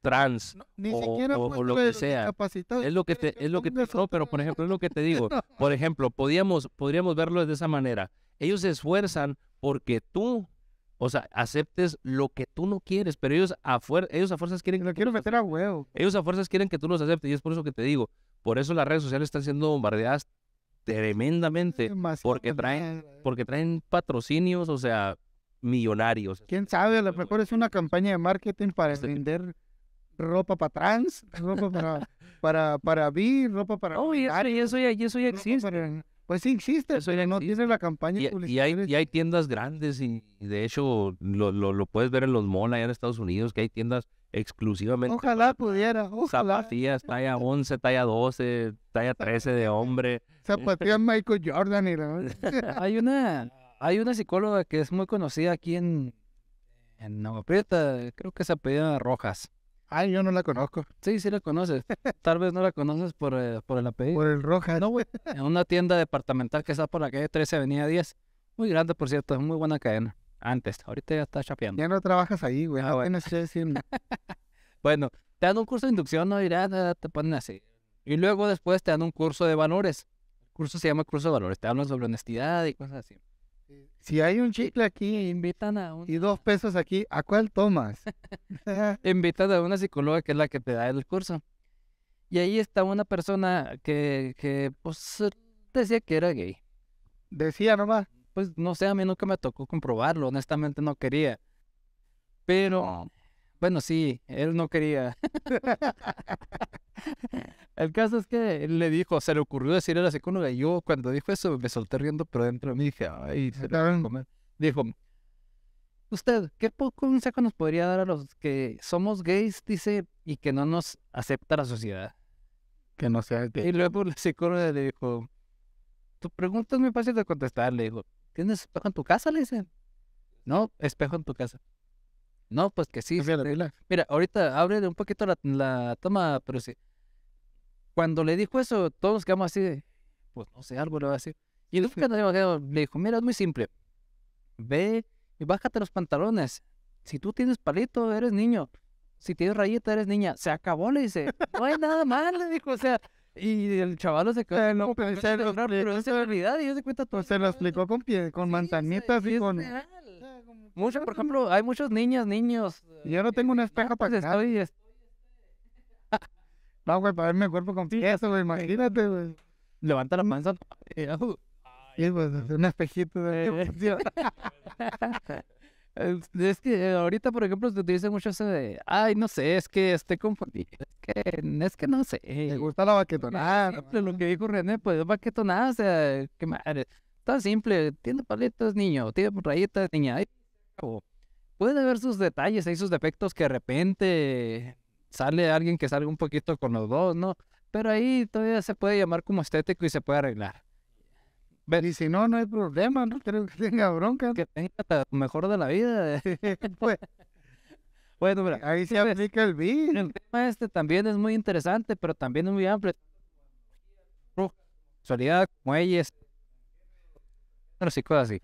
trans ni siquiera o, lo que Es lo que te, es lo que te, no, pero por ejemplo, es lo que te digo. Por ejemplo, podríamos, podríamos verlo de esa manera. Ellos se esfuerzan porque tú, o sea, aceptes lo que tú no quieres, pero ellos a, ellos a fuerzas quieren... quiero meter a huevo. Ellos a fuerzas quieren que tú los aceptes y es por eso que te digo. Por eso las redes sociales están siendo bombardeadas tremendamente porque traen, porque traen patrocinios, o sea, millonarios. Quién sabe, a lo mejor es una campaña de marketing para este vender ropa para trans, ropa para para para bi, ropa para. Oh, y eso, eso, ya, existe. pues sí existe, eso ya no tiene la campaña y, y, hay, y hay tiendas grandes y, de hecho lo, lo, lo, puedes ver en los malls allá en Estados Unidos que hay tiendas exclusivamente. Ojalá pudiera, ojalá. talla 11, talla 12, talla 13 de hombre. Zapatillas Michael Jordan. Y la... hay, una, hay una psicóloga que es muy conocida aquí en, en Nueva creo que se apellida Rojas. Ay, yo no la conozco. Sí, sí la conoces. Tal vez no la conoces por, eh, por el apellido. Por el Rojas. No, güey. En una tienda departamental que está por la calle 13 Avenida 10. Muy grande, por cierto, es muy buena cadena. Antes, ahorita ya está chapeando. Ya no trabajas ahí, güey. Ah, bueno. bueno, te dan un curso de inducción, no irá, te ponen así. Y luego después te dan un curso de valores. El curso se llama curso de valores. Te hablan sobre honestidad y cosas así. Si hay un chicle aquí, invitan a un... Y dos pesos aquí, ¿a cuál tomas? invitan a una psicóloga que es la que te da el curso. Y ahí está una persona que, que pues, decía que era gay. Decía nomás pues no sé, a mí nunca me tocó comprobarlo, honestamente no quería. Pero, bueno, sí, él no quería. El caso es que él le dijo, se le ocurrió decirle a la psicóloga, y yo cuando dijo eso me solté riendo, pero dentro de mí dije, ay, se lo a comer. Dijo, usted, ¿qué poco consejo nos podría dar a los que somos gays, dice, y que no nos acepta la sociedad? Que no sea Y luego la psicóloga le dijo, tu pregunta es muy fácil de contestar, le dijo, ¿Tienes espejo en tu casa? Le dice, No, espejo en tu casa. No, pues que sí. Este, mira, ahorita abre un poquito la, toma, pero sí. Cuando le dijo eso, todos nos quedamos así pues no sé, algo le va a decir. Y el que le dijo, mira, es muy simple. Ve y bájate los pantalones. Si tú tienes palito, eres niño. Si tienes rayita, eres niña. Se acabó, le dice. No hay nada mal, le dijo. O sea, y el chaval eh, pues, se quedó. no, pero se lo pero es realidad y yo se cuenta pues, todo. Se lo explicó con, pie, con sí, manzanitas y con. Real. Mucho, por ejemplo, hay muchos niños, niños. Yo no tengo un espejo para pues, acá. Estoy, estoy... no, güey, para verme el cuerpo con eso, güey, imagínate, güey. Levanta la panza. Y pues, un espejito de... Eh. Eh, es que ahorita, por ejemplo, se utiliza mucho ese de, ay, no sé, es que estoy confundido, es que, es que no sé. Me gusta la baquetonada. lo que dijo René, pues o sea, qué madre. Está simple, tiene palitos, niño, tiene rayitas, niña. puede haber sus detalles, hay sus defectos que de repente sale alguien que salga un poquito con los dos, ¿no? Pero ahí todavía se puede llamar como estético y se puede arreglar y si no, no hay problema, no creo que tenga bronca. Que tenga lo mejor de la vida. pues, bueno, mira. Ahí se aplica el BIN. El tema este también es muy interesante, pero también es muy amplio. Sexualidad, pero sí cosas así.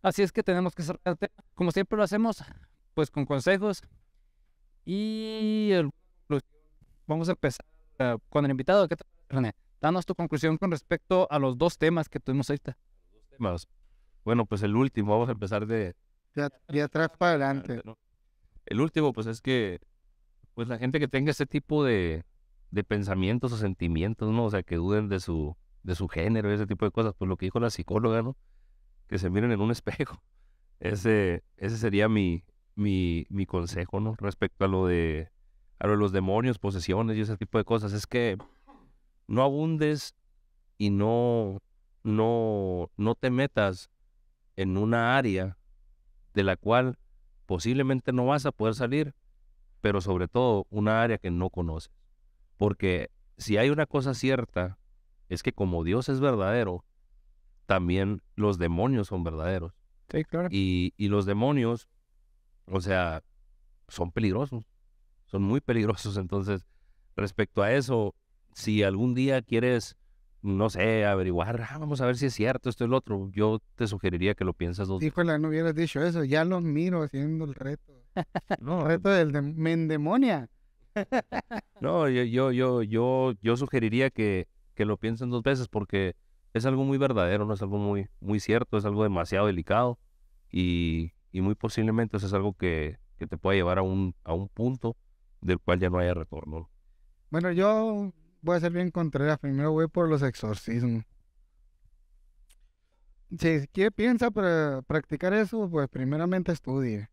Así es que tenemos que cerrar Como siempre lo hacemos, pues con consejos. Y pues, vamos a empezar eh, con el invitado. ¿Qué tal, René? danos tu conclusión con respecto a los dos temas que tuvimos ahorita. Temas. Bueno, pues el último, vamos a empezar de... De, atrás para adelante. El último, pues es que pues la gente que tenga ese tipo de, de pensamientos o sentimientos, ¿no? O sea, que duden de su, de su género y ese tipo de cosas, pues lo que dijo la psicóloga, ¿no? Que se miren en un espejo. Ese, ese sería mi, mi, mi consejo, ¿no? Respecto a lo de, a lo de los demonios, posesiones y ese tipo de cosas. Es que no abundes y no, no, no te metas en una área de la cual posiblemente no vas a poder salir, pero sobre todo una área que no conoces. Porque si hay una cosa cierta, es que como Dios es verdadero, también los demonios son verdaderos. Sí, claro. Y, y los demonios, o sea, son peligrosos, son muy peligrosos. Entonces, respecto a eso, si algún día quieres, no sé, averiguar, ah, vamos a ver si es cierto esto y lo otro, yo te sugeriría que lo piensas dos veces. Híjole, no hubieras dicho eso, ya lo miro haciendo el reto. No, el reto del de Mendemonia. No, yo, yo, yo, yo, yo sugeriría que, lo piensen dos veces porque es algo muy verdadero, no es algo muy, muy cierto, es algo demasiado delicado y, muy posiblemente eso es algo que, que te pueda llevar a un, a un punto del cual ya no haya retorno. Bueno, yo voy a ser bien contraria. Primero voy por los exorcismos. Si quiere, piensa para practicar eso, pues primeramente estudie.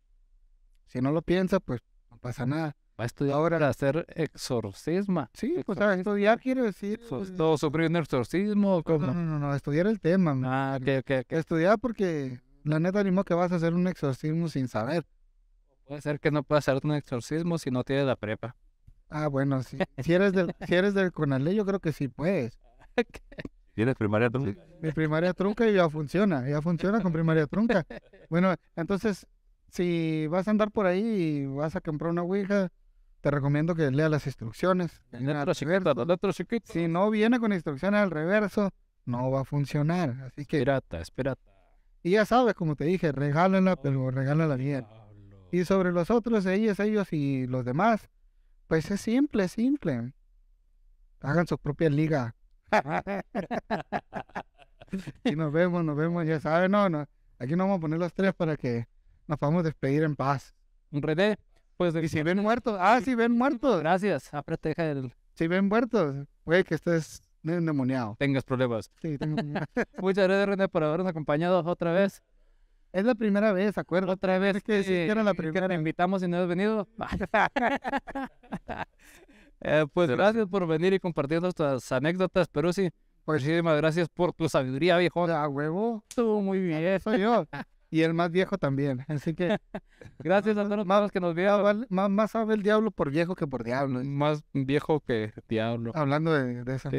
Si no lo piensa, pues no pasa nada. Va a estudiar Ahora, para hacer exorcismo? Sí, pues estudiar quiere decir. ¿Todo sufrir un exorcismo? No, no, no, no, estudiar el tema. que ah, Estudiar porque la neta animó que vas a hacer un exorcismo sin saber. Puede ser que no puedas hacer un exorcismo si no tienes la prepa. Ah, bueno, si, si eres del, si eres del Conalé, yo creo que sí puedes. ¿Tienes primaria trunca? Mi primaria trunca ya funciona, ya funciona con primaria trunca. Bueno, entonces, si vas a andar por ahí y vas a comprar una ouija, te recomiendo que leas las instrucciones. El Si no viene con instrucciones al reverso, no va a funcionar. Así que. Y ya sabes, como te dije, regálala, pero regálala bien. Y sobre los otros, ellos, ellos y los demás, pues es simple, simple. Hagan su propia liga, y nos vemos, nos vemos, ya saben, no, no. Aquí nos vamos a poner los tres para que nos podamos despedir en paz. René, pues. Y si ven muertos, ah, si ven muertos. Gracias, apreteja el. Si ven muertos, güey, que estés endemoniado. Tengas problemas. Sí, tengo... Muchas gracias, René, por habernos acompañado otra vez. Es la primera vez, acuerdo. Otra vez que, si la primera. Que invitamos y no has venido. Eh, pues gracias por venir y compartiendo nuestras anécdotas, pero sí. Pues, muchísimas gracias por tu sabiduría, viejo. A huevo. Tú muy bien. Soy yo. y el más viejo también. Así que. Gracias a todos los que nos vieron. Más, sabe el diablo por viejo que por diablo. Más viejo que diablo. Hablando de, esa.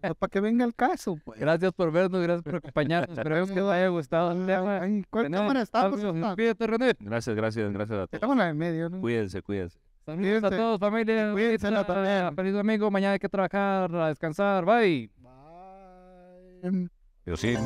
Pues, para que venga el caso, pues. Gracias por vernos, gracias por acompañarnos. espero que os haya gustado Ay, ¿Cuál cámara está? Cuídate, René. Gracias, gracias, gracias a todos. Estamos en medio, ¿no? Cuídense, cuídense. Saludos a todos, familia. Cuídense la tarea. Feliz amigo, Mañana hay que trabajar, a descansar. Bye. Bye. Yo sí.